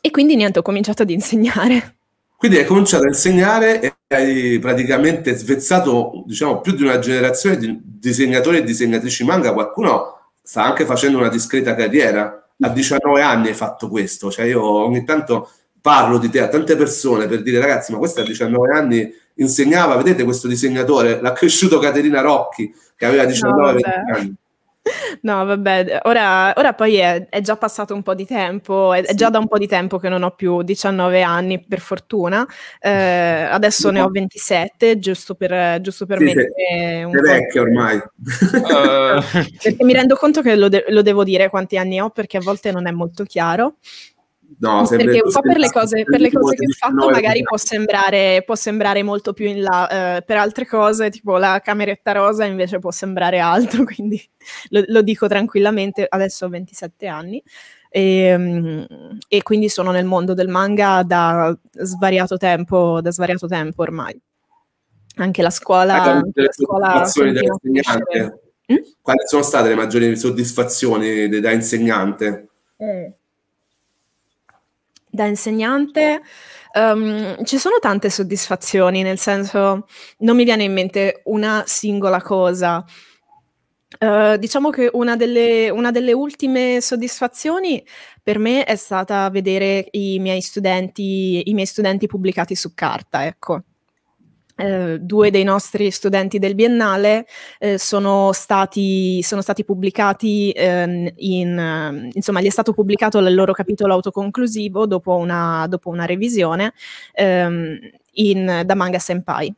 E quindi niente, ho cominciato ad insegnare. Quindi hai cominciato a insegnare e hai praticamente svezzato, diciamo, più di una generazione di disegnatori e disegnatrici manga. Qualcuno sta anche facendo una discreta carriera. A 19 anni hai fatto questo. Cioè io ogni tanto parlo di te a tante persone per dire ragazzi, ma questa a 19 anni insegnava, vedete questo disegnatore, l'ha cresciuto Caterina Rocchi che aveva 19-20 no, anni. No, vabbè, ora, ora poi è, è, già passato un po' di tempo, è, sì. è, già da un po' di tempo che non ho più 19 anni, per fortuna. Eh, adesso no. ne ho 27, giusto per, giusto per sì, mettere sei, un... Sei vecchio ormai. Uh. perché mi rendo conto che lo, de- lo devo dire quanti anni ho, perché a volte non è molto chiaro. No, perché un po' per le cose, per le cose che ho fatto magari può sembrare, può sembrare, molto più in là, eh, per altre cose tipo la cameretta rosa invece può sembrare altro, quindi lo, lo dico tranquillamente, adesso ho 27 anni e, ehm, e, quindi sono nel mondo del manga da svariato tempo, da svariato tempo ormai. Anche la scuola... anche la scuola mm? Quali sono state le maggiori soddisfazioni da insegnante? Eh da insegnante um, ci sono tante soddisfazioni, nel senso non mi viene in mente una singola cosa. Uh, diciamo che una delle, una delle, ultime soddisfazioni per me è stata vedere i miei studenti, i miei studenti pubblicati su carta, ecco eh, due dei nostri studenti del biennale eh, sono, stati, sono, stati, pubblicati, eh, in, ehm, insomma, gli è stato pubblicato il loro capitolo autoconclusivo dopo una, dopo una revisione ehm, in, da Manga Senpai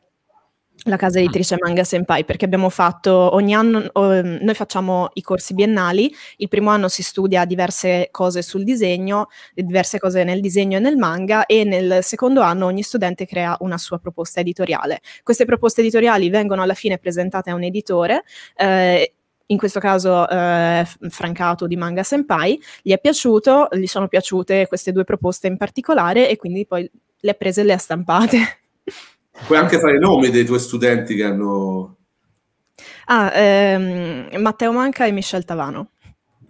la casa ah. editrice Manga Senpai, perché abbiamo fatto ogni anno, ehm, noi facciamo i corsi biennali, il primo anno si studia diverse cose sul disegno, diverse cose nel disegno e nel manga e nel secondo anno ogni studente crea una sua proposta editoriale. Queste proposte editoriali vengono alla fine presentate a un editore. Eh, in questo caso eh, Francato di Manga Senpai, gli è piaciuto, gli sono piaciute queste due proposte in particolare e quindi poi le ha prese e le ha stampate. Puoi anche fare i nomi dei tuoi studenti che hanno... Ah, ehm, Matteo Manca e Michel Tavano.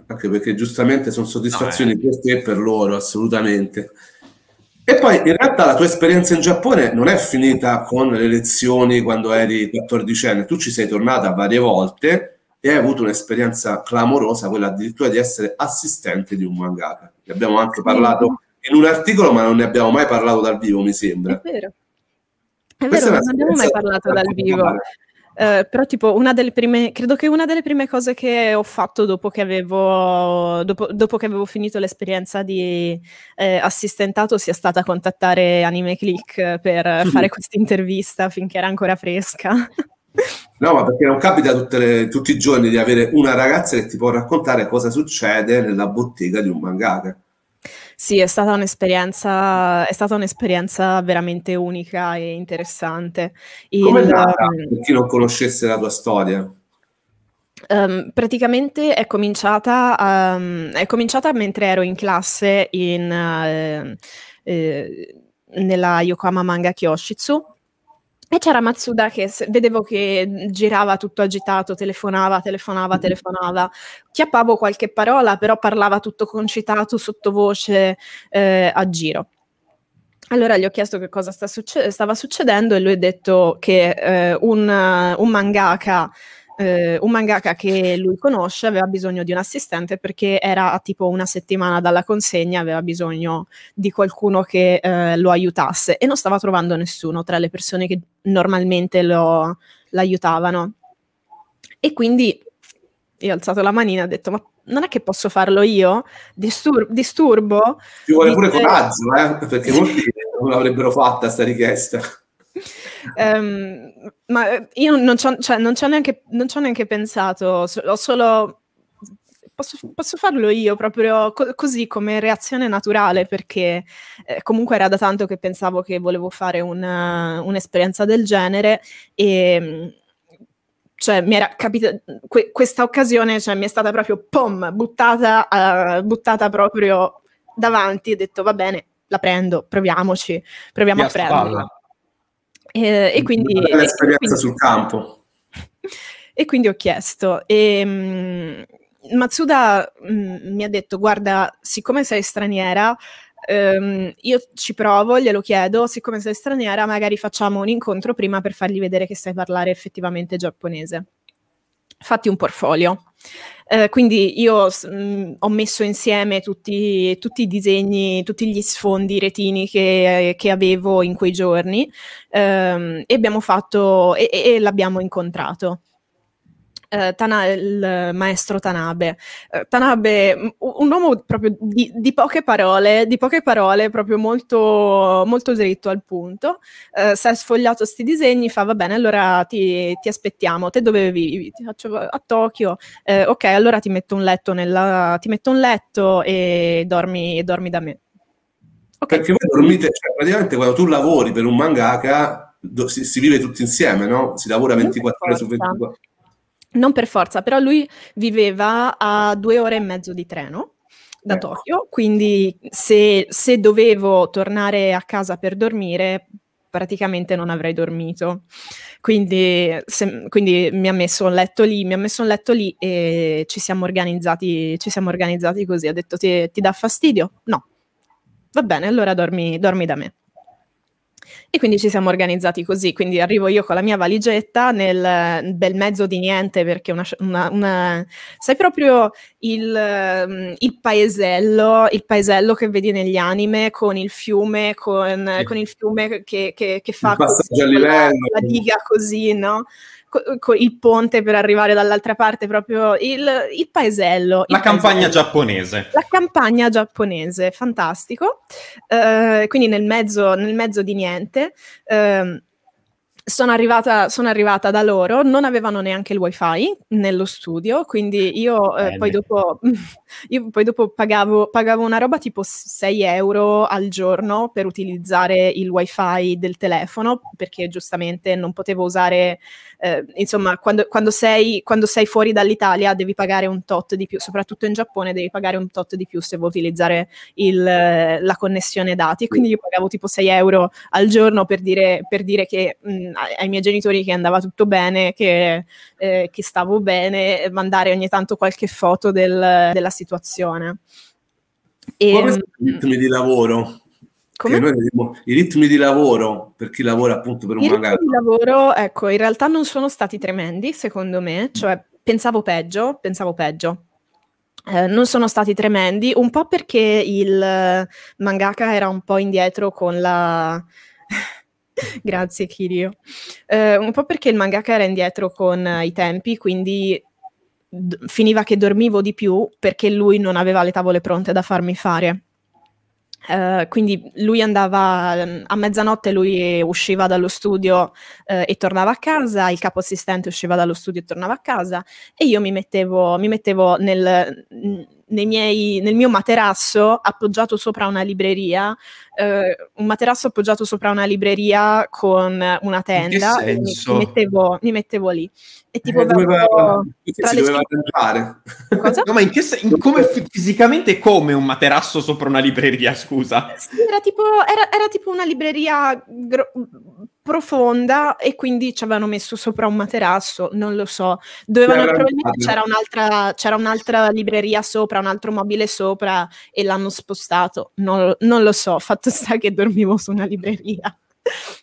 Anche perché giustamente sono soddisfazioni no, eh. per te e per loro, assolutamente. E poi in realtà la tua esperienza in Giappone non è finita con le lezioni quando eri 14enne, tu ci sei tornata varie volte e hai avuto un'esperienza clamorosa, quella addirittura di essere assistente di un mangaka. Ne abbiamo anche parlato in un articolo, ma non ne abbiamo mai parlato dal vivo, mi sembra. È vero. È Questa vero, è non abbiamo mai parlato dal vivo. Uh, però tipo una delle prime, credo che una delle prime cose che ho fatto dopo che avevo, dopo, dopo che avevo finito l'esperienza di eh, assistentato sia stata contattare Anime Click per mhm. fare questa intervista finché era ancora fresca. No, ma perché non capita le, tutti i giorni di avere una ragazza che ti può raccontare cosa succede nella bottega di un mangaka. Sì, è stata un'esperienza, è stata un'esperienza veramente unica e interessante. Il, Come è nata, ehm, per chi non conoscesse la tua storia? Um, praticamente è cominciata, um, è cominciata, mentre ero in classe in, uh, eh, nella Yokohama Manga Kyoshitsu e c'era Matsuda che vedevo che mm, girava tutto agitato, telefonava, telefonava, mm-hmm. telefonava. Chiappavo qualche parola, però parlava tutto concitato, sottovoce, eh, a giro. Allora gli ho chiesto che cosa succe- stava succedendo e lui ha detto che eh, un, un mangaka eh, un mangaka che lui conosce aveva bisogno di un assistente perché era a tipo una settimana dalla consegna, aveva bisogno di qualcuno che eh, lo aiutasse e non stava trovando nessuno tra le persone che normalmente lo, l'aiutavano. E quindi io ho alzato la manina e ho detto ma non è che posso farlo io? Distur- disturbo? Ci vuole pure coraggio, eh? perché molti non l'avrebbero fatta questa richiesta. Um, ma eh, io non ci ho cioè, neanche, neanche, pensato, ho solo... Posso, posso farlo io proprio co- così come reazione naturale perché eh, comunque era da tanto che pensavo che volevo fare una, eh, un'esperienza del genere e cioè, mi era capita que- questa occasione, cioè, mi è stata proprio pom, buttata, uh, buttata proprio davanti e ho detto va bene, la prendo, proviamoci, proviamo a prenderla. Eh, e, quindi... L'esperienza sul campo. E quindi ho chiesto. E, ehm, mh, Matsuda mh, mm, mi ha detto, guarda, siccome sei straniera, Um, io ci provo, glielo chiedo, siccome sei straniera magari facciamo un incontro prima per fargli vedere che sai parlare effettivamente giapponese. Fatti un portfolio. Eh, quindi io mh, mm, ho messo insieme tutti, tutti, i disegni, tutti gli sfondi retini che, che avevo in quei giorni ehm, e, e, e l'abbiamo incontrato eh, Tana, il maestro Tanabe. Eh, Tanabe, un uomo proprio di, di, poche parole, di poche parole, proprio molto, molto dritto al punto. Eh, se hai sfogliato questi disegni, fa va bene, allora ti, ti aspettiamo. Te dove vivi? Ti faccio a Tokyo. Eh, ok, allora ti metto un letto, nella, ti metto un letto e dormi, e dormi da me. Okay. Perché voi dormite, cioè, praticamente quando tu lavori per un mangaka si, si, vive tutti insieme, no? Si lavora 24 ore su 24. Non per forza, però lui viveva a due ore e mezzo di treno da eh. Tokyo, quindi se, se dovevo tornare a casa per dormire, praticamente non avrei dormito. Quindi, se, quindi, mi ha messo un letto lì, mi ha messo un letto lì e ci siamo organizzati, ci siamo organizzati così. Ha detto ti, ti dà fastidio? No. Va bene, allora dormi, dormi da me. E quindi ci siamo organizzati così, quindi arrivo io con la mia valigetta nel eh, bel mezzo di niente perché una, una, una sai proprio il, mm, il, paesello, il paesello che vedi negli anime con il fiume, con, sì. con il fiume che, che, che fa il così, livello. la diga così, no? co- il ponte per arrivare dall'altra parte, proprio il, il paesello. La il campagna paesello. giapponese. La campagna giapponese, fantastico. Uh, quindi nel mezzo, nel mezzo, di niente. Uh, sono arrivata, sono arrivata, da loro, non avevano neanche il wifi nello studio, quindi io, eh, poi, dopo, io poi dopo pagavo, pagavo, una roba tipo 6 euro al giorno per utilizzare il wifi del telefono, perché giustamente non potevo usare, eh, insomma, quando, quando, sei, quando sei fuori dall'Italia devi pagare un tot di più, soprattutto in Giappone devi pagare un tot di più se vuoi utilizzare il, la connessione dati, quindi io pagavo tipo 6 euro al giorno per dire, per dire che... Mh, mm, ai miei genitori che andava tutto bene, che, eh, che stavo bene, eh, mandare ogni tanto qualche foto del, della situazione. E, Come ehm, sono i ritmi di lavoro? Come? I ritmi di lavoro per chi lavora appunto per un magazzino. I ritmi di lavoro, ecco, in realtà non sono stati tremendi secondo me, cioè pensavo peggio, pensavo peggio. Eh, non sono stati tremendi, un po' perché il mangaka era un po' indietro con la, Grazie Kirio. Eh, un po' perché il mangaka era indietro con eh, i tempi, quindi d- finiva che dormivo di più perché lui non aveva le tavole pronte da farmi fare. Uh, quindi lui andava mm, a mezzanotte, lui usciva dallo studio uh, e tornava a casa, il capo assistente usciva dallo studio e tornava a casa e io mi mettevo, mi mettevo nel, mm, miei, nel, mio materasso appoggiato sopra una libreria eh, un materasso appoggiato sopra una libreria con una tenda e mi, mi, mettevo, mi, mettevo, lì. E tipo eh, doveva, tra si le doveva scritte... Cosa? No, ma in che se... in come f- fisicamente come un materasso sopra una libreria, scusa? era tipo, era, era tipo una libreria gro- profonda e quindi ci avevano messo sopra un materasso, non lo so. Dovevano c'era probabilmente c'era un'altra, c'era un'altra libreria sopra, un altro mobile sopra e l'hanno spostato, non, non lo so, fatto cazzo sa che dormivo su una libreria.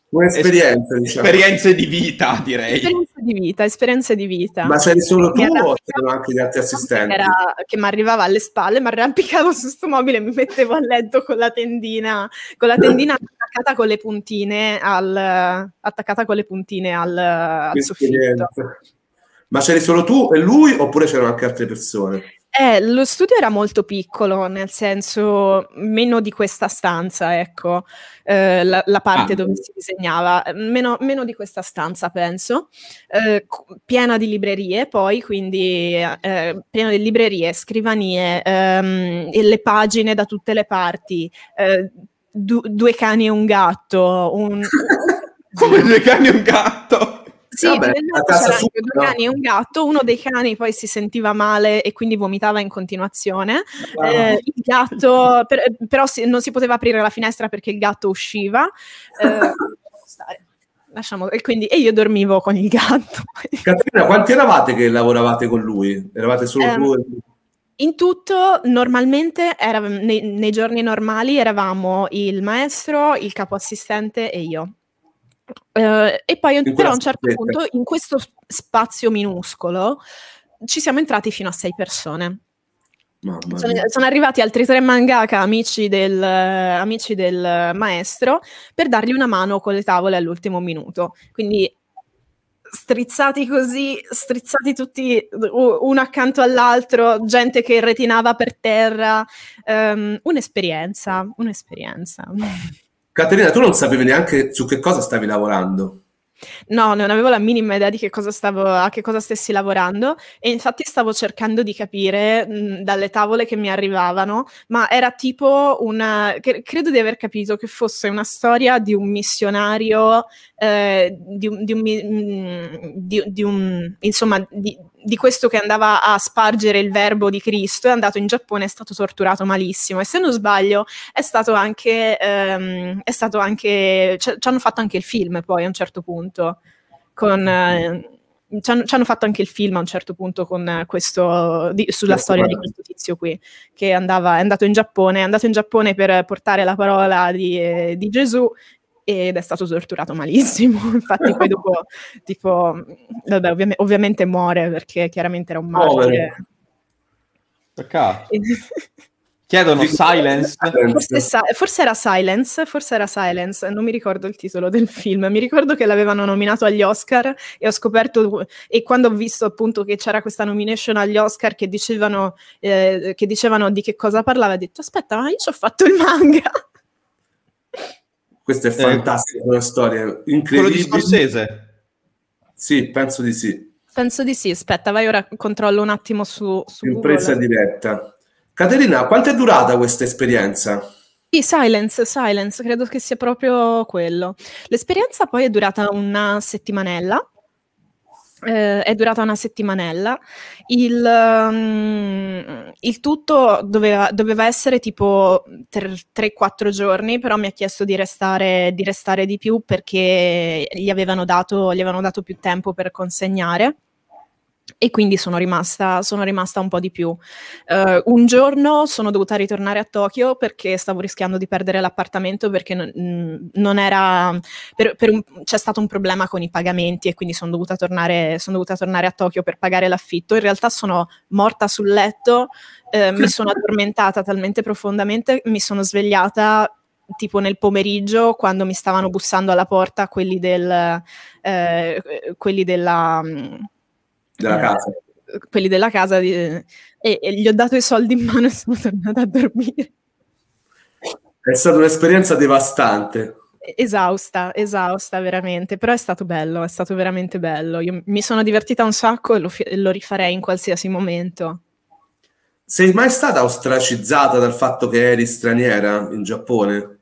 Un'esperienza, diciamo. Esperienze di vita, direi. Esperienze di vita, esperienze di vita. Ma c'eri solo tu o c'erano anche gli altri assistenti? Era, che mi arrivava alle spalle, mi arrampicavo su sto mobile e mi mettevo a letto con la tendina, con la tendina attaccata con le puntine al, attaccata con le puntine al, al soffitto. Ma c'eri solo tu e lui oppure c'erano anche altre persone? Eh, lo studio era molto piccolo, nel senso meno di questa stanza, ecco, eh, la, la, parte ah. dove si disegnava, meno, meno, di questa stanza penso, eh, piena di librerie poi, quindi eh, piena di librerie, scrivanie, ehm, le pagine da tutte le parti, eh, du- due cani e un gatto. Un... Come due cani e un gatto? Sì, Vabbè, c'era anche due cani e un gatto, uno dei cani poi si sentiva male e quindi vomitava in continuazione, ah. eh, il gatto per, però si, non si poteva aprire la finestra perché il gatto usciva, eh, lasciamo, e, quindi, e io dormivo con il gatto. Caterina, quanti eravate che lavoravate con lui? Eravate solo eh, tu? In tutto, normalmente, era, nei, nei giorni normali eravamo il maestro, il capo assistente e io. Eh, e poi però a un certo spazio. punto in questo spazio minuscolo ci siamo entrati fino a sei persone. Sono, sono, arrivati altri tre mangaka, amici del, amici del, maestro, per dargli una mano con le tavole all'ultimo minuto. Quindi strizzati così, strizzati tutti uno accanto all'altro, gente che retinava per terra, um, un'esperienza, un'esperienza. Caterina, tu non sapevi neanche su che cosa stavi lavorando. No, non avevo la minima idea di che cosa stavo, a che cosa stessi lavorando e infatti stavo cercando di capire mh, dalle tavole che mi arrivavano, ma era tipo una, che, credo di aver capito che fosse una storia di un missionario eh, di, un, di, un, mm, di, di, un, insomma, di, di questo che andava a spargere il verbo di Cristo, è andato in Giappone, è stato torturato malissimo e se non sbaglio è stato anche, ehm, è stato anche ci hanno fatto anche il film poi a un certo punto, con, eh, ci hanno fatto anche il film a un certo punto questo, di, sulla storia di questo tizio qui, che andava, è andato in Giappone, è andato in Giappone per portare la parola di, di Gesù ed è stato torturato malissimo. Infatti, poi dopo, tipo, vabbè, ovvi- ovviamente muore perché chiaramente era un martire. Oh, Chiedono silence. Forse, forse, era silence, forse era silence, non mi ricordo il titolo del film, mi ricordo che l'avevano nominato agli Oscar e ho scoperto, e quando ho visto appunto che c'era questa nomination agli Oscar che dicevano, eh, che dicevano di che cosa parlava, ho detto aspetta ma io ci ho fatto il manga. Questa è fantastica, eh, una storia incredibile. Quello di Scorsese? Sì, penso di sì. Penso di sì, aspetta, vai ora, controllo un attimo su, su Impresa Google. diretta. Caterina, quanto è durata questa esperienza? Sì, Silence, Silence, credo che sia proprio quello. L'esperienza poi è durata una settimanella, eh, è durata una settimanella. Il, um, il tutto doveva, doveva, essere tipo 3-4 giorni, però mi ha chiesto di restare, di restare di più perché gli avevano, dato, gli avevano dato più tempo per consegnare e quindi sono rimasta, sono rimasta, un po' di più. Uh, un giorno sono dovuta ritornare a Tokyo perché stavo rischiando di perdere l'appartamento perché non, mm, non era... Per, per un, c'è stato un problema con i pagamenti e quindi sono dovuta, tornare, sono dovuta tornare a Tokyo per pagare l'affitto. In realtà sono morta sul letto, eh, mi sono addormentata talmente profondamente, mi sono svegliata tipo nel pomeriggio quando mi stavano bussando alla porta quelli, del, eh, quelli della mm, della eh, casa. Quelli della casa di, eh, e, e, gli ho dato i soldi in mano e sono tornata a dormire. È stata un'esperienza devastante. Esausta, esausta veramente, però è stato bello, è stato veramente bello. Io mi sono divertita un sacco e lo, lo rifarei in qualsiasi momento. Sei mai stata ostracizzata dal fatto che eri straniera in Giappone?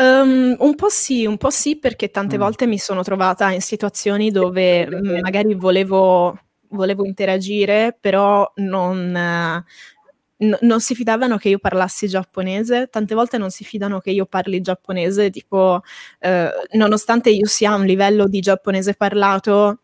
Um, un po' sì, un po' sì, perché tante mm. volte mi sono trovata in situazioni dove magari volevo, volevo, interagire, però non, n- non, si fidavano che io parlassi giapponese, tante volte non si fidano che io parli giapponese, tipo, eh, nonostante io sia a un livello di giapponese parlato,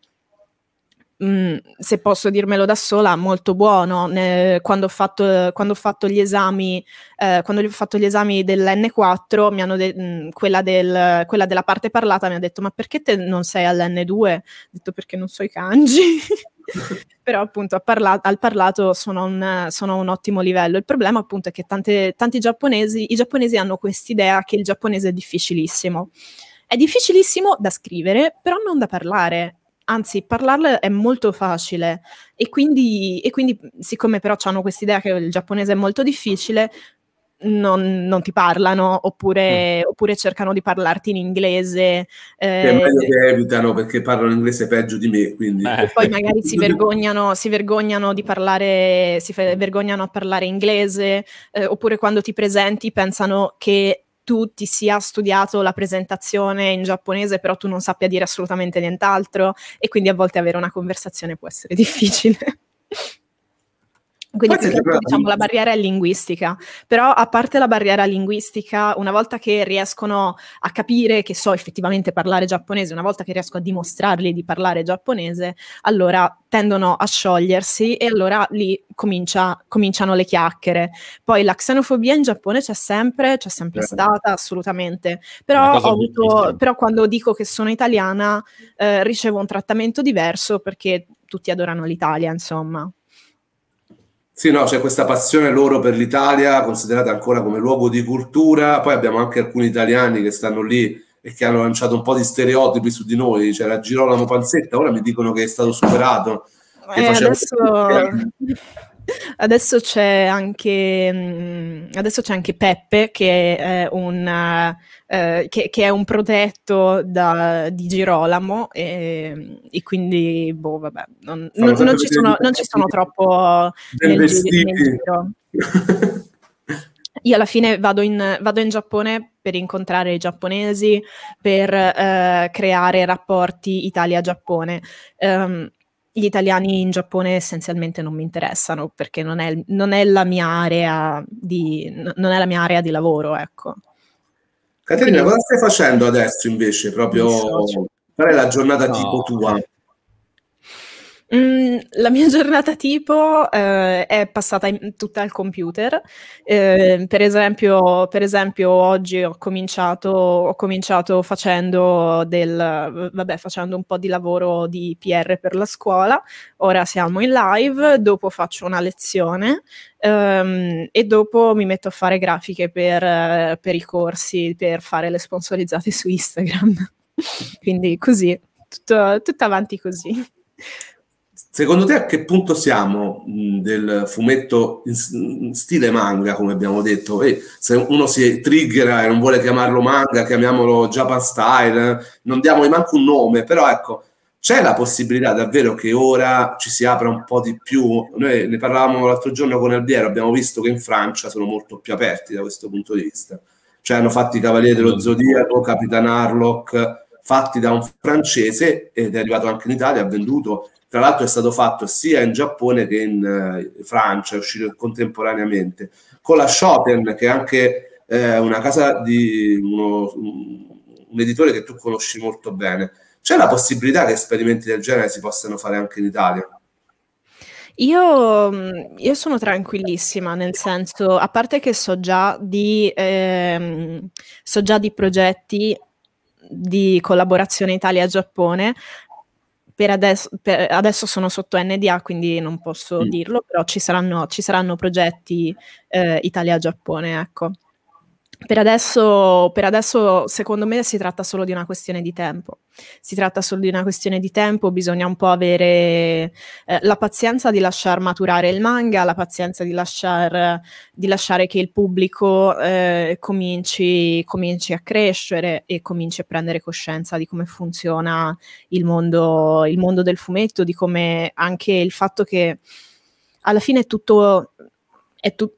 mh, se posso dirmelo da sola, molto buono. Ne, quando, ho fatto, quando, ho fatto, gli esami, eh, quando ho fatto gli esami dell'N4, mi hanno de- mh, quella, del, quella, della parte parlata mi ha detto: Ma perché te non sei all'N2? Ho detto perché non so i kanji. Però appunto parla- al parlato sono un, sono un ottimo livello. Il problema appunto è che tante, tanti giapponesi, i giapponesi hanno quest'idea che il giapponese è difficilissimo. È difficilissimo da scrivere, però non da parlare anzi parlarle è molto facile e quindi, e quindi siccome però hanno questa idea che il giapponese è molto difficile, non, non, ti parlano oppure, mm. oppure, cercano di parlarti in inglese. Eh, è meglio che evitano perché parlano inglese peggio di me. Quindi. Eh. Poi magari si vergognano, si vergognano di parlare, si vergognano a parlare inglese eh, oppure quando ti presenti pensano che tu ti sia studiato la presentazione in giapponese, però tu non sappia dire assolutamente nient'altro e quindi a volte avere una conversazione può essere difficile. Quindi più che diciamo, la barriera è linguistica, però a parte la barriera linguistica, una volta che riescono a capire che so effettivamente parlare giapponese, una volta che riesco a dimostrargli di parlare giapponese, allora tendono a sciogliersi e allora lì comincia, cominciano le chiacchiere. Poi la xenofobia in Giappone c'è sempre, c'è sempre Beh. Certo. stata assolutamente, però, avuto, però, quando dico che sono italiana eh, ricevo un trattamento diverso perché tutti adorano l'Italia, insomma. Sì, no, c'è questa passione loro per l'Italia, considerata ancora come luogo di cultura, poi abbiamo anche alcuni italiani che stanno lì e che hanno lanciato un po' di stereotipi su di noi, c'era Girolamo Panzetta, ora mi dicono che è stato superato. Eh, adesso... Adesso c'è anche, mm, adesso c'è anche Peppe che è eh, un, eh, che, che è un protetto da, di Girolamo e, ehm, e quindi boh, vabbè, non, non, non, ci sono, non, ci sono, troppo nel, nel giro. Io alla fine vado in, vado in, Giappone per incontrare i giapponesi, per eh, creare rapporti Italia-Giappone. Um, gli italiani in Giappone essenzialmente non mi interessano perché non è, non è, la, mia area di, non è la mia area di lavoro, ecco. Caterina, Quindi, cosa stai facendo adesso invece? Proprio qual è la giornata no, tipo tua? Mm, la mia giornata tipo eh, è passata in, tutta al computer. Eh, per, esempio, per, esempio, oggi ho cominciato, ho cominciato facendo, del, vabbè, facendo un po' di lavoro di PR per la scuola. Ora siamo in live, dopo faccio una lezione Um, e dopo mi metto a fare grafiche per, per, i corsi, per fare le sponsorizzate su Instagram. Quindi così, tutto, tutto avanti così. Secondo te a che punto siamo del fumetto in, stile manga, come abbiamo detto? E se uno si triggera e non vuole chiamarlo manga, chiamiamolo Japan Style, non diamo neanche un nome, però ecco, c'è la possibilità davvero che ora ci si apra un po' di più? Noi ne parlavamo l'altro giorno con Albiero, abbiamo visto che in Francia sono molto più aperti da questo punto di vista. Cioè hanno fatto i Cavalieri dello Zodiaco, Capitan Harlock, fatti da un francese ed è arrivato anche in Italia, ha venduto tra l'altro è stato fatto sia in Giappone che in eh, Francia, è uscito contemporaneamente, con la Schoten, che è anche eh, una casa di uno, un editore che tu conosci molto bene. C'è la possibilità che esperimenti del genere si possano fare anche in Italia? Io, mm, io, sono tranquillissima, nel senso, a parte che so già di, ehm, so già di progetti di collaborazione Italia-Giappone per adesso, per adesso, sono sotto NDA, quindi non posso mm. dirlo, però ci saranno, ci saranno progetti eh, Italia-Giappone, ecco. Per adesso, per adesso, secondo me, si tratta solo di una questione di tempo. Si tratta solo di una questione di tempo, bisogna un po' avere eh, la pazienza di lasciar maturare il manga, la pazienza di, lasciar, di lasciare che il pubblico eh, cominci, cominci, a crescere e cominci a prendere coscienza di come funziona il mondo, il mondo del fumetto, di come anche il fatto che alla fine è tutto... È tu-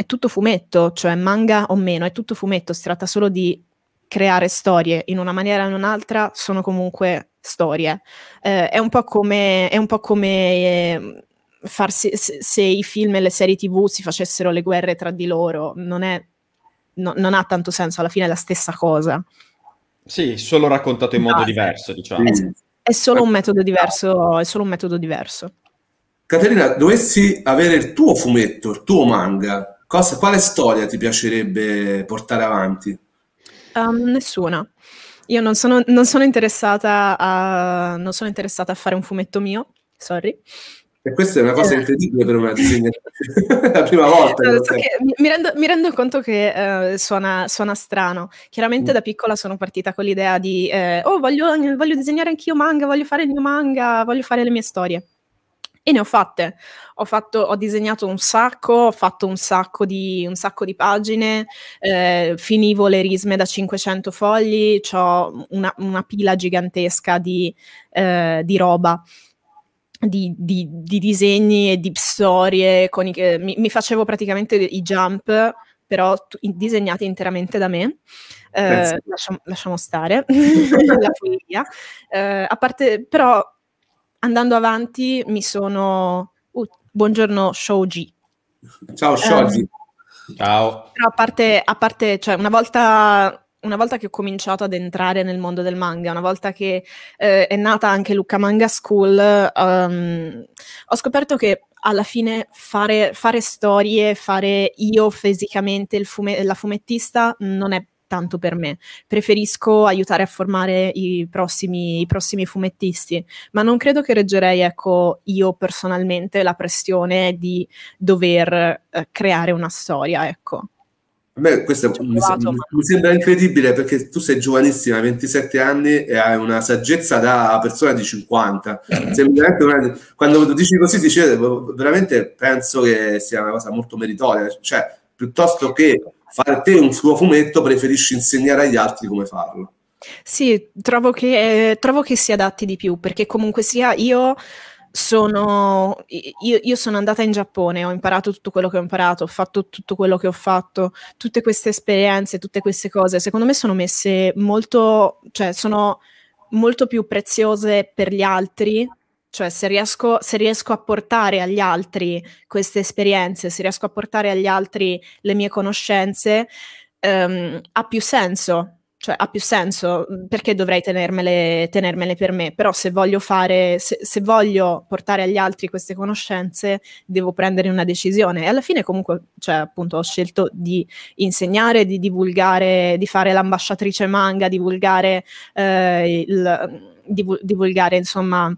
è tutto fumetto, cioè manga o meno, è tutto fumetto, si tratta solo di creare storie in una maniera o in un'altra, sono comunque storie. Eh, è un po' come, un po come eh, farsi, se, se, i film e le serie tv si facessero le guerre tra di loro, non, è, no, non ha tanto senso, alla fine è la stessa cosa. Sì, solo raccontato in no, modo diverso, diciamo. È, è solo un metodo diverso, è solo un metodo diverso. Caterina, dovessi avere il tuo fumetto, il tuo manga, cosa, quale storia ti piacerebbe portare avanti? Um, nessuna. Io non sono, non, sono a, non sono, interessata a, fare un fumetto mio, sorry. E questa è una cosa eh. incredibile per una disegnatrice, la prima volta. No, so mi, rendo, mi, rendo, conto che eh, suona, suona, strano. Chiaramente mm. da piccola sono partita con l'idea di, eh, oh, voglio, voglio disegnare anch'io manga, voglio fare il mio manga, voglio fare le mie storie. E ne ho fatte ho, fatto, ho disegnato un sacco, ho fatto un sacco di, un sacco di pagine, eh, finivo le risme da 500 fogli, ho una, una, pila gigantesca di, eh, di roba. Di, di, di, disegni e di storie, i, mi, mi, facevo praticamente i jump, però in, disegnati interamente da me. Eh, lasciamo, lasciamo, stare la follia. Eh, a parte, però, andando avanti, mi sono Buongiorno Shoji. Ciao Shoji. Eh, Ciao. Però a parte, a parte cioè, una volta una volta che ho cominciato ad entrare nel mondo del manga, una volta che eh, è nata anche Luca Manga School, um, ho scoperto che alla fine fare, fare storie, fare io fisicamente fume- la fumettista non è tanto per me. Preferisco aiutare a formare i prossimi, i prossimi fumettisti, ma non credo che reggerei, ecco, io personalmente la pressione di dover eh, creare una storia, ecco. A me questo mi, provato, mi, mi sembra incredibile perché tu sei giovanissima, 27 anni e hai una saggezza da persona di 50. Una, quando dici così, dice, eh, veramente penso che sia una cosa molto meritoria, cioè piuttosto che fare te un suo fumetto, preferisci insegnare agli altri come farlo. Sì, trovo che, eh, trovo che si adatti di più, perché comunque sia io... Sono, io, io, sono andata in Giappone, ho imparato tutto quello che ho imparato, ho fatto tutto quello che ho fatto, tutte queste esperienze, tutte queste cose, secondo me sono messe molto, cioè sono molto più preziose per gli altri cioè, se riesco, se riesco, a portare agli altri queste esperienze, se riesco a portare agli altri le mie conoscenze, ehm, ha più senso. Cioè, ha più senso mhmm, perché dovrei tenermele, tenermele per me. Però se voglio fare, se, se voglio portare agli altri queste conoscenze, devo prendere una decisione. E alla fine, comunque, cioè, appunto, ho scelto di insegnare, di divulgare, di fare l'ambasciatrice manga, divulgare eh, il, mhmm, divulgare, insomma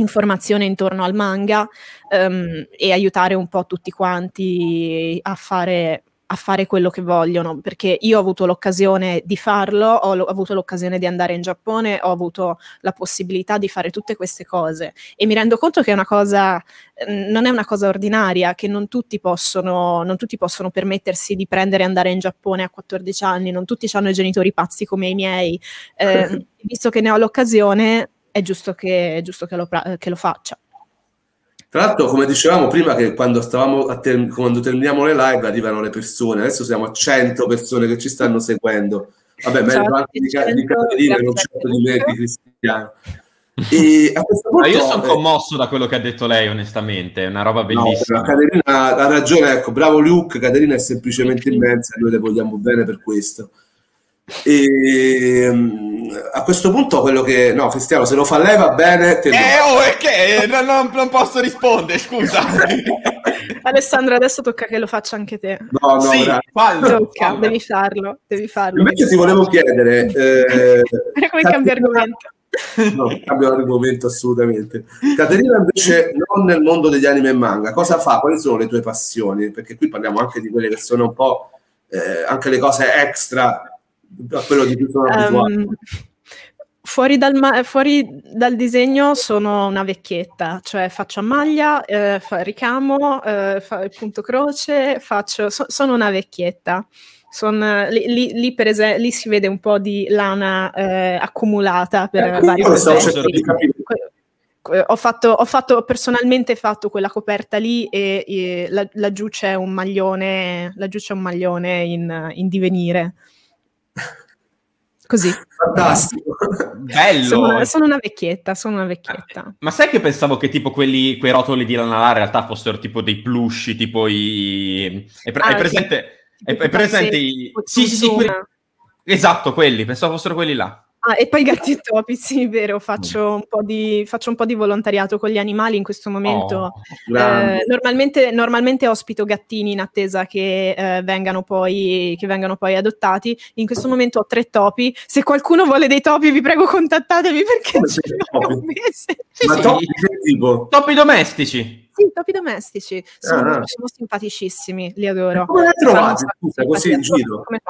informazione intorno al manga um, e aiutare un po' tutti quanti a fare, a fare, quello che vogliono, perché io ho avuto l'occasione di farlo, ho, l- ho avuto l'occasione di andare in Giappone, ho avuto la possibilità di fare tutte queste cose e mi rendo conto che è una cosa, ehm, non è una cosa ordinaria, che non tutti possono, non tutti possono permettersi di prendere e andare in Giappone a 14 anni, non tutti hanno i genitori pazzi come i miei. Eh, visto che ne ho l'occasione, è giusto che, è giusto che, lo, eh, che lo faccia. Tra l'altro, come dicevamo prima, che quando, ter quando, terminiamo le live arrivano le persone, adesso siamo a 100 persone che ci stanno seguendo. Vabbè, meglio anche di, di Caterina, non certo di me, di Cristiano. E a questo punto, Ma io sono eh, commosso da quello che ha detto lei, onestamente, è una roba bellissima. No, Caterina ha ragione, ecco, bravo Luke, Caterina è semplicemente immensa, e noi le vogliamo bene per questo. E mm, a questo punto quello che no Cristiano se lo fa lei va bene te lo... eh, oh, okay. Eh, non, non, non, posso rispondere scusa Alessandro adesso tocca che lo faccia anche te no no sì, fallo, tocca, fallo. devi farlo devi farlo invece ti volevo chiedere eh, come cambia argomento no, cambio argomento assolutamente Caterina invece non nel mondo degli anime e manga cosa fa? quali sono le tue passioni? perché qui parliamo anche di quelle che sono un po' eh, anche le cose extra a quello di cui sono um, ehm, abituato. Fuori dal, ma- fuori dal, disegno sono una vecchietta, cioè faccio a maglia, eh, fa ricamo, eh, fa il punto croce, faccio, so- sono una vecchietta. Son, eh, lì, lì, lì, es- lì, si vede un po' di lana eh, accumulata per eh, vari ho fatto, ho fatto, personalmente fatto quella coperta lì e, e laggiù c'è un maglione, laggiù c'è un maglione in, in divenire. Così. Fantastico. Bello. Sono, sono, una vecchietta, sono una vecchietta. Eh, ma sai che pensavo che tipo quelli, quei rotoli di lana là in realtà fossero tipo dei plushi, tipo i... È, pre- ah, è presente... Sì. È, è presente i... Sì, sì, quelli... Esatto, quelli. Pensavo fossero quelli là. Ah, e poi gatti e topi, sì, vero, faccio un, po di, faccio un po' di volontariato con gli animali in questo momento. Oh, eh, normalmente, normalmente, ospito gattini in attesa che, eh, vengano poi, che, vengano poi, adottati. In questo momento ho tre topi. Se qualcuno vuole dei topi, vi prego contattatevi perché oh, ce un mese. Ma topi, sì. Topi domestici? Sì, i topi domestici. Sono, ah. ah. sono simpaticissimi, li adoro. Come li trovate?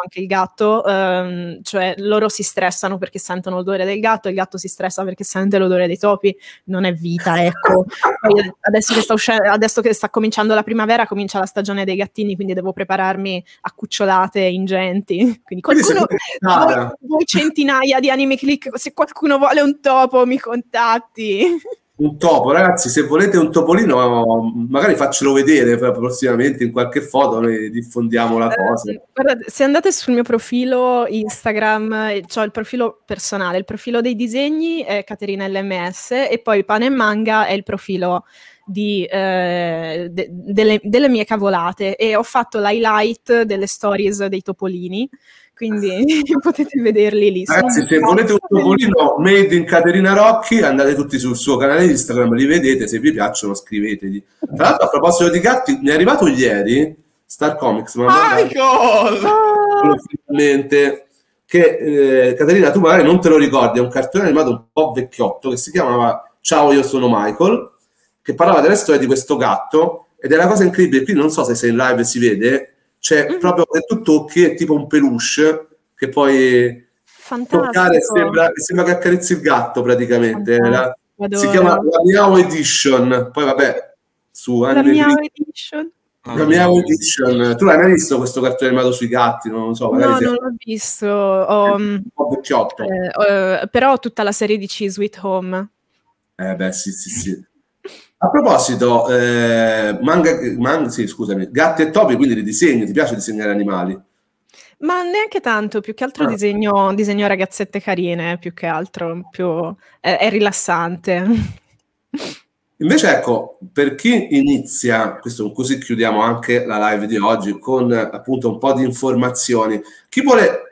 anche il gatto, ehm, cioè loro si stressano perché sentono l'odore del gatto, il gatto si stressa perché sente l'odore dei topi. Non è vita, ecco. Poi adesso che, sta uscendo, adesso che sta cominciando la primavera, comincia la stagione dei gattini, quindi devo prepararmi a cucciolate ingenti. Quindi qualcuno, voi, voi centinaia di anime click, se qualcuno vuole un topo mi contatti un topo, ragazzi, se volete un topolino, magari faccelo vedere eh, prossimamente in qualche foto, noi diffondiamo la eh, cosa. guardate, se andate sul mio profilo Instagram, cioè il profilo personale, il profilo dei disegni è Caterina LMS e poi Pane e Manga è il profilo di, eh, de- delle, delle mie cavolate e ho fatto l'highlight delle stories dei topolini quindi potete vederli lì. Ragazzi, se volete un topolino made in Caterina Rocchi, andate tutti sul suo canale Instagram, li vedete, se vi piacciono scriveteli. Tra l'altro, a proposito di gatti, mi è arrivato ieri Star Comics, ma ah, finalmente che eh, Caterina, tu magari non te lo ricordi, è un cartone animato un po' vecchiotto che si chiamava Ciao, io sono Michael, che parlava della storia di questo gatto ed è la cosa incredibile, qui non so se sei in live si vede, cioè, mm-hmm. proprio se tu tocchi è tipo un peluche che poi toccare sembra, sembra che accarezzi il gatto praticamente. Eh, la, si chiama la Miao Edition. Poi vabbè, su La Miao Edition. La mia audition. Tu l'hai mai visto questo cartone animato sui gatti? Non lo so. No, non l'ho visto. Ho, mm, un po' Eh, eh, però ho tutta la serie di C Sweet Home. Eh beh, sì, sì, sì. A proposito, eh, manga, man, sì, scusami, gatti e topi, quindi li disegni, ti piace disegnare animali? Ma neanche tanto, più che altro ah. disegno, disegno, ragazzette carine, più che altro, più, è, è rilassante. Invece ecco, per chi inizia, questo, così chiudiamo anche la live di oggi, con appunto un po' di informazioni, chi vuole,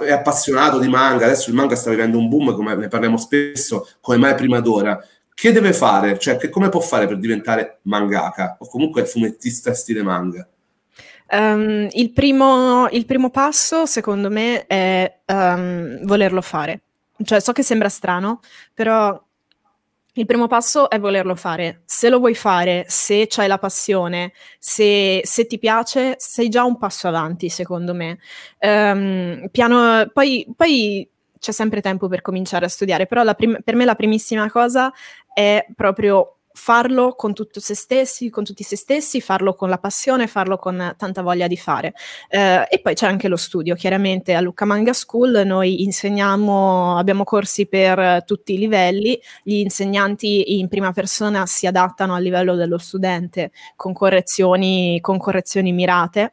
è appassionato di manga, adesso il manga sta vivendo un boom, come ne parliamo spesso, come mai prima d'ora, che deve fare? Cioè, che, come può fare per diventare mangaka o comunque fumettista stile manga? Um, il, primo, il, primo, passo, secondo me, è um, volerlo fare. Cioè, so che sembra strano, però il primo passo è volerlo fare. Se lo vuoi fare, se c'hai la passione, se, se ti piace, sei già un passo avanti, secondo me. Um, piano, poi, poi c'è sempre tempo per cominciare a studiare, però prim- per me la primissima cosa è proprio farlo con tutto se stessi, con tutti se stessi, farlo con la passione, farlo con tanta voglia di fare. Eh, e poi c'è anche lo studio, chiaramente a Lucca Manga School noi insegniamo, abbiamo corsi per tutti i livelli, gli insegnanti in prima persona si adattano al livello dello studente con correzioni, con correzioni mirate.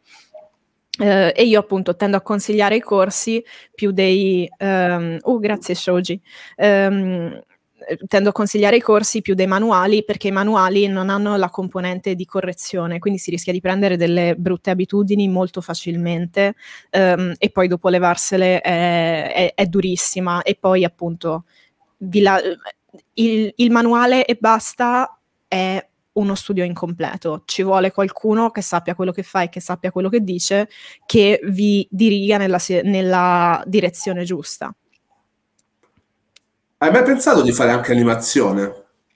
Eh, e io appunto tendo a consigliare i corsi più dei... Um, oh, grazie Shoji. Um, tendo a consigliare i corsi più dei manuali perché i manuali non hanno la componente di correzione, quindi si rischia di prendere delle brutte abitudini molto facilmente um, e poi dopo levarsele è, è, è durissima e poi appunto la, il, il manuale e basta è uno studio incompleto, ci vuole qualcuno che sappia quello che fa e che sappia quello che dice, che vi diriga nella, se- nella direzione giusta. Hai mai pensato di fare anche animazione?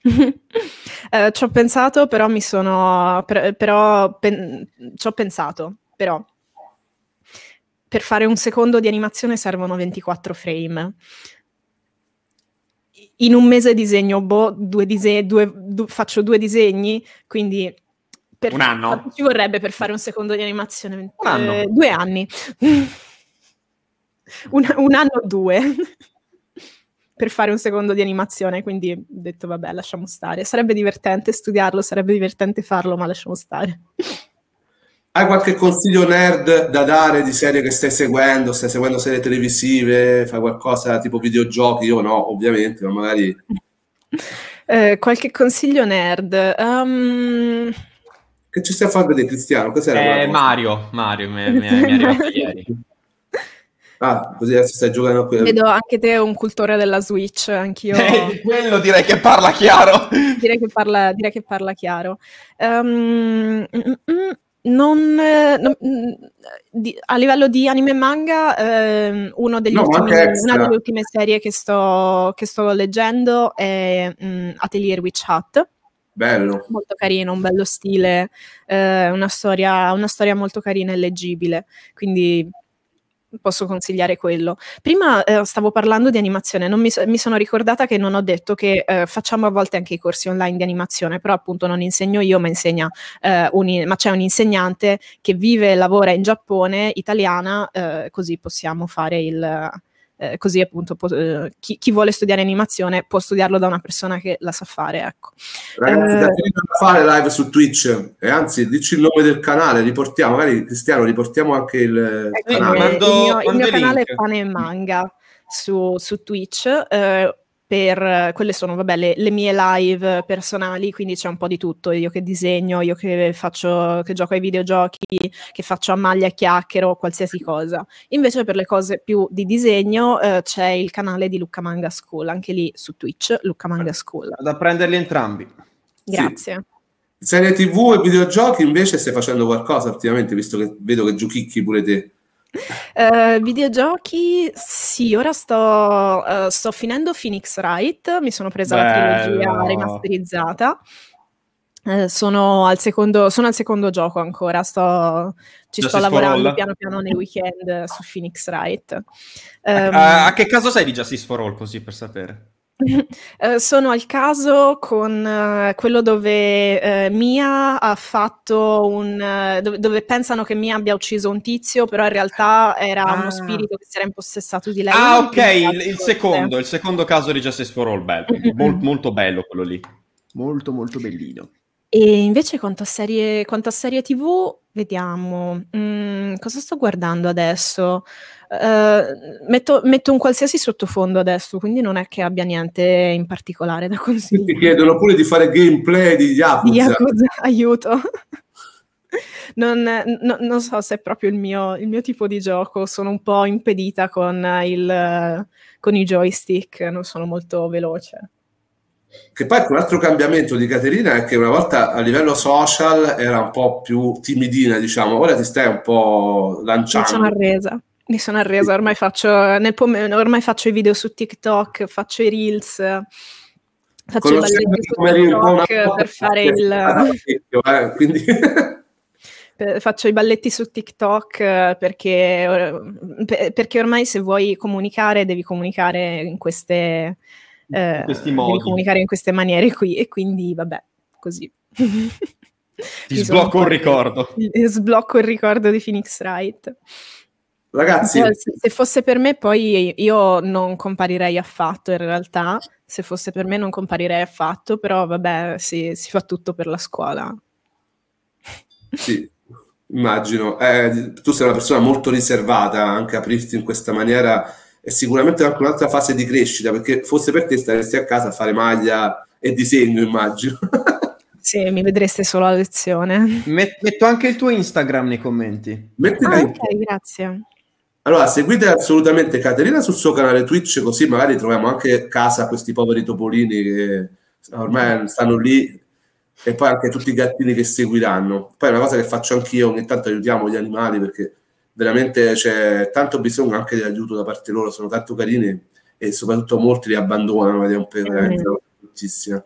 eh, ci ho pensato, però mi sono... Per- però pen- ci ho pensato, però per fare un secondo di animazione servono 24 frame in un mese disegno, boh, due diseg- due, du- faccio due disegni, quindi per, un anno. Ci vorrebbe per fare un secondo di animazione. Un anno. Eh, due anni. un, un, anno o due. per fare un secondo di animazione, quindi ho detto vabbè, lasciamo stare. Sarebbe divertente studiarlo, sarebbe divertente farlo, ma lasciamo stare. Hai qualche consiglio nerd da dare di serie che stai seguendo? Stai seguendo serie televisive? Fai qualcosa tipo videogiochi? Io no, ovviamente, ma magari... Eh, qualche consiglio nerd? Um... Che ci stai a fare vedere, Cristiano? Cos'era eh, Mario, Mario, mi, mi, è arrivato ieri. Ah, così adesso stai giocando a quello. Vedo anche te un cultore della Switch, anch'io. Eh, quello direi che parla chiaro. Direi che parla, direi che parla chiaro. Um, non, eh, non mm, di, a livello di anime e manga, eh, uno degli no, ultimi, una delle ultime serie che sto, che sto leggendo è mh, mm, Atelier Witch Hat. Bello. Molto carino, un bello stile, eh, una, storia, una storia molto carina e leggibile. Quindi posso consigliare quello. Prima eh, stavo parlando di animazione, mi, so, mi, sono ricordata che non ho detto che eh, facciamo a volte anche i corsi online di animazione, però appunto non insegno io, ma, insegna, eh, un, ma c'è un insegnante che vive e lavora in Giappone, italiana, eh, così possiamo fare il, eh, così appunto eh, chi, chi, vuole studiare animazione può studiarlo da una persona che la sa fare. Ecco. Ragazzi, eh, da fare live su Twitch, e eh, anzi, dici il nome del canale, riportiamo, magari Cristiano, riportiamo anche il, eh, canale. Mando, il mio, il mio canale è Pane e Manga su, su Twitch. Eh, per eh, quelle sono vabbè, le, le, mie live personali, quindi c'è un po' di tutto, io che disegno, io che, faccio, che gioco ai videogiochi, che faccio a maglia, chiacchiero, qualsiasi cosa. Invece per le cose più di disegno eh, c'è il canale di Lucca Manga School, anche lì su Twitch, Lucca Manga School. Da prenderli entrambi. Grazie. Sì. Serie TV e videogiochi invece stai facendo qualcosa ultimamente, visto che vedo che giochicchi pure te. Uh, videogiochi, sì, ora sto, uh, sto, finendo Phoenix Wright, mi sono presa Bello. la trilogia remasterizzata. Uh, eh, sono, al secondo, sono, al secondo, gioco ancora, sto, ci Già sto lavorando sforolla. piano piano nei weekend su Phoenix Wright. Um, a, ehm, a che caso sei di Justice for All così per sapere? Eh, sono al caso con uh, quello dove uh, Mia ha fatto un... Dove, dove, pensano che Mia abbia ucciso un tizio, però in realtà era ah. uno spirito che si era impossessato di lei. Ah, ok, il, il, secondo, il secondo caso di Justice for All, bello. Mol, molto bello quello lì. Molto, molto bellino. E invece quanto a serie, quanto a serie tv, Vediamo, mm, cosa sto guardando adesso? Uh, metto, metto, un qualsiasi sottofondo adesso, quindi non è che abbia niente in particolare da consigliare. Ti chiedono pure di fare gameplay di Yakuza. Yakuza, aiuto. Non, no, non, so se è proprio il mio, il mio, tipo di gioco, sono un po' impedita con, il, con i joystick, non sono molto veloce. Che poi ecco, un altro cambiamento di Caterina è che una volta a livello social era un po' più timidina, diciamo, ora ti stai un po' lanciando. Mi sono arresa, mi sono arresa, ormai faccio, pom- ormai faccio i video su TikTok, faccio i reels faccio i balletti su TikTok per fare il... Eh, quindi... faccio i balletti su TikTok perché, perché, ormai se vuoi comunicare devi comunicare in queste, eh, devi modi. comunicare in queste maniere qui e quindi vabbè, così. Ti sblocco un ricordo. Sblocco il ricordo di Phoenix Wright. Ragazzi, se fosse per me, poi io non comparirei affatto. In realtà, se fosse per me, non comparirei affatto. Però, vabbè, si, si fa tutto per la scuola. Sì, immagino. Eh, tu sei una persona molto riservata anche aprirti in questa maniera è sicuramente anche un'altra fase di crescita, perché fosse per te staresti a casa a fare maglia e disegno, immagino. Sì, mi vedreste solo a lezione. Met- metto anche il tuo Instagram nei commenti. Metti ah, ok, grazie. Allora, seguite assolutamente Caterina sul suo canale Twitch, così magari troviamo anche casa a questi poveri topolini che ormai stanno lì e poi anche tutti i gattini che seguiranno. Poi è una cosa che faccio anch'io, ogni tanto aiutiamo gli animali perché veramente c'è cioè, tanto bisogno anche di aiuto da parte loro, sono tanto carini e soprattutto molti li abbandonano ed è un periodo bruttissimo.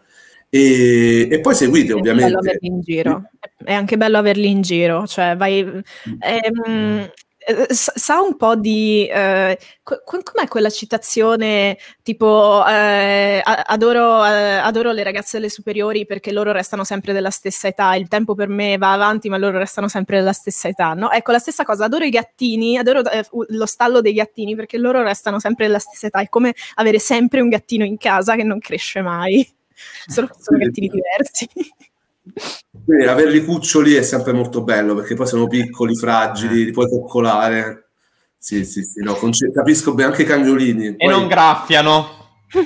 E, e, poi seguite ovviamente. È, bello averli in giro. è anche bello averli in giro, cioè vai... Mm. Ehm, eh, sa un po' di... Eh, com'è quella citazione tipo eh, adoro, eh, adoro, le ragazze delle superiori perché loro restano sempre della stessa età, il tempo per me va avanti ma loro restano sempre della stessa età, no? Ecco, la stessa cosa, adoro i gattini, adoro eh, lo stallo dei gattini perché loro restano sempre della stessa età, è come avere sempre un gattino in casa che non cresce mai, sono, sono gattini esatto. diversi. Quindi averli cuccioli è sempre molto bello perché poi sono piccoli, fragili, eh. li puoi coccolare. Sì, sì, sì, no, capisco bene anche i cagnolini. E poi... non graffiano.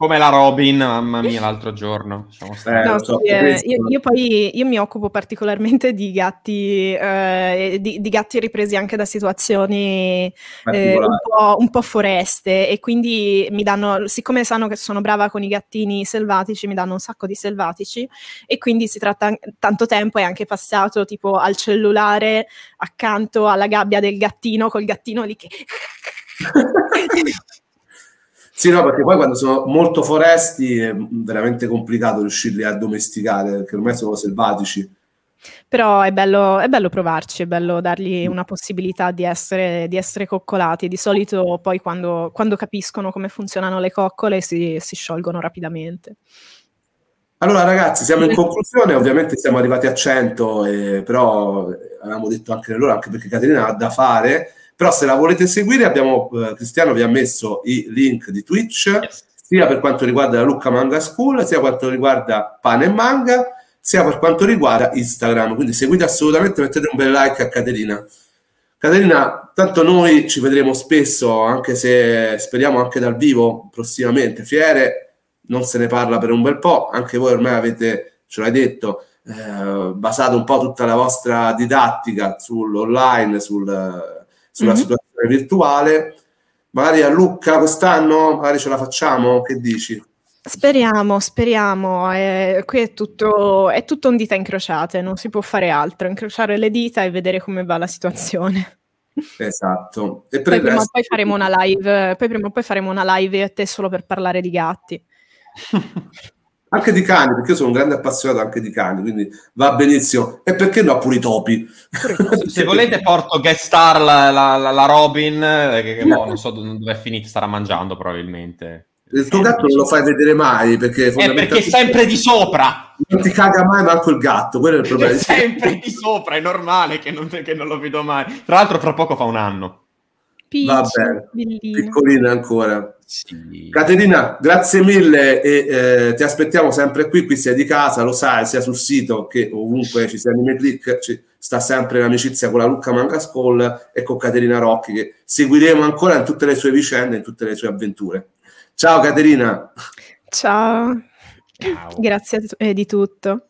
Come la Robin, mamma mia, l'altro giorno. Eh, no, so, sì, eh, io, io, poi io mi occupo particolarmente di gatti, eh, di, di, gatti ripresi anche da situazioni eh, un po', un, po', foreste e quindi mi danno, siccome sanno che sono brava con i gattini selvatici, mi danno un sacco di selvatici e quindi si tratta tanto tempo è anche passato tipo al cellulare accanto alla gabbia del gattino col gattino lì che... Sì, no, perché poi quando sono molto foresti è veramente complicato riuscirli a domesticare, perché ormai sono selvatici. Però è bello, è bello provarci, è bello dargli mm. una possibilità di essere, di essere coccolati. Di solito poi quando, quando, capiscono come funzionano le coccole si, si sciolgono rapidamente. Allora ragazzi, siamo in conclusione, ovviamente siamo arrivati a 100, eh, però avevamo detto anche loro, anche perché Caterina ha da fare, però se la volete seguire, abbiamo, eh, Cristiano vi ha messo i link di Twitch, yes. sia per quanto riguarda la Lucca Manga School, sia per quanto riguarda Pane e Manga, sia per quanto riguarda Instagram. Quindi seguite assolutamente, mettete un bel like a Caterina. Caterina, tanto noi ci vedremo spesso, anche se speriamo anche dal vivo prossimamente. Fiere non se ne parla per un bel po', anche voi ormai avete, ce l'hai detto, eh, basato un po' tutta la vostra didattica sull'online, sul sulla mm-hmm. situazione virtuale. Magari a Lucca quest'anno, magari ce la facciamo, che dici? Speriamo, speriamo. Eh, qui è tutto, è tutto in dita incrociate, non si può fare altro, incrociare le dita e vedere come va la situazione. Esatto. E poi, prima resto... poi, faremo una live, poi prima o poi faremo una live a te solo per parlare di gatti. anche di cani, perché io sono un grande appassionato anche di cani, quindi va benissimo. E perché no, pure i topi? Se volete porto guest star la, la, la Robin, eh, che, che no. Boh, non so dove è finita, starà mangiando probabilmente. Il tuo gatto non lo fai vedere mai perché, eh, perché è sempre di sopra. Non ti caga mai manco il gatto, quello è il problema. È sempre di sopra, è normale che non, che non lo vedo mai. Tra l'altro, fra poco fa un anno. Peach, Vabbè, piccolina ancora. Sì. Caterina, grazie mille e eh, ti aspettiamo sempre qui, qui sei di casa, lo sai, sia sul sito che ovunque ci sia Anime Click, ci sta sempre l'amicizia con la Lucca Mangascol e con Caterina Rocchi che seguiremo ancora in tutte le sue vicende, in tutte le sue avventure. Ciao Caterina! Ciao, Ciao. grazie eh, di tutto.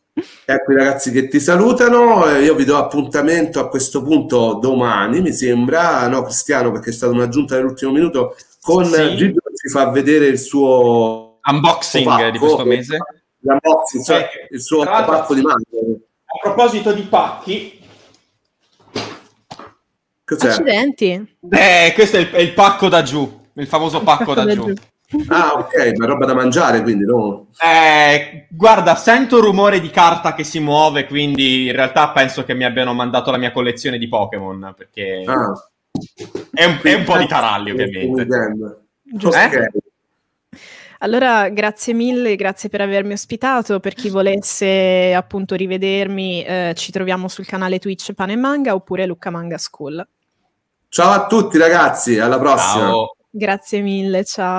Ecco i ragazzi che ti salutano, eh, io vi do appuntamento a questo punto domani, mi sembra, no Cristiano perché è stata un'aggiunta dell'ultimo minuto, con sì. Gigi ci fa vedere il suo unboxing opacco, di questo mese. Unboxing, cioè eh, il suo pacco di mango. A proposito di pacchi, Cos'è? Accidenti. Eh, questo è il, è il, pacco da giù, il famoso pacco, il pacco da, da, giù. giù. Ah, ok, ma roba da mangiare, quindi no. Eh, guarda, sento rumore di carta che si muove, quindi in realtà penso che mi abbiano mandato la mia collezione di Pokémon, perché ah. è, un, è un po' di taralli, ovviamente. Giusto. Eh? Allora, grazie mille, grazie per avermi ospitato. Per chi volesse appunto rivedermi, eh, ci troviamo sul canale Twitch Pane Manga oppure Lucca Manga School. Ciao a tutti ragazzi, alla prossima. Ciao. Grazie mille, ciao.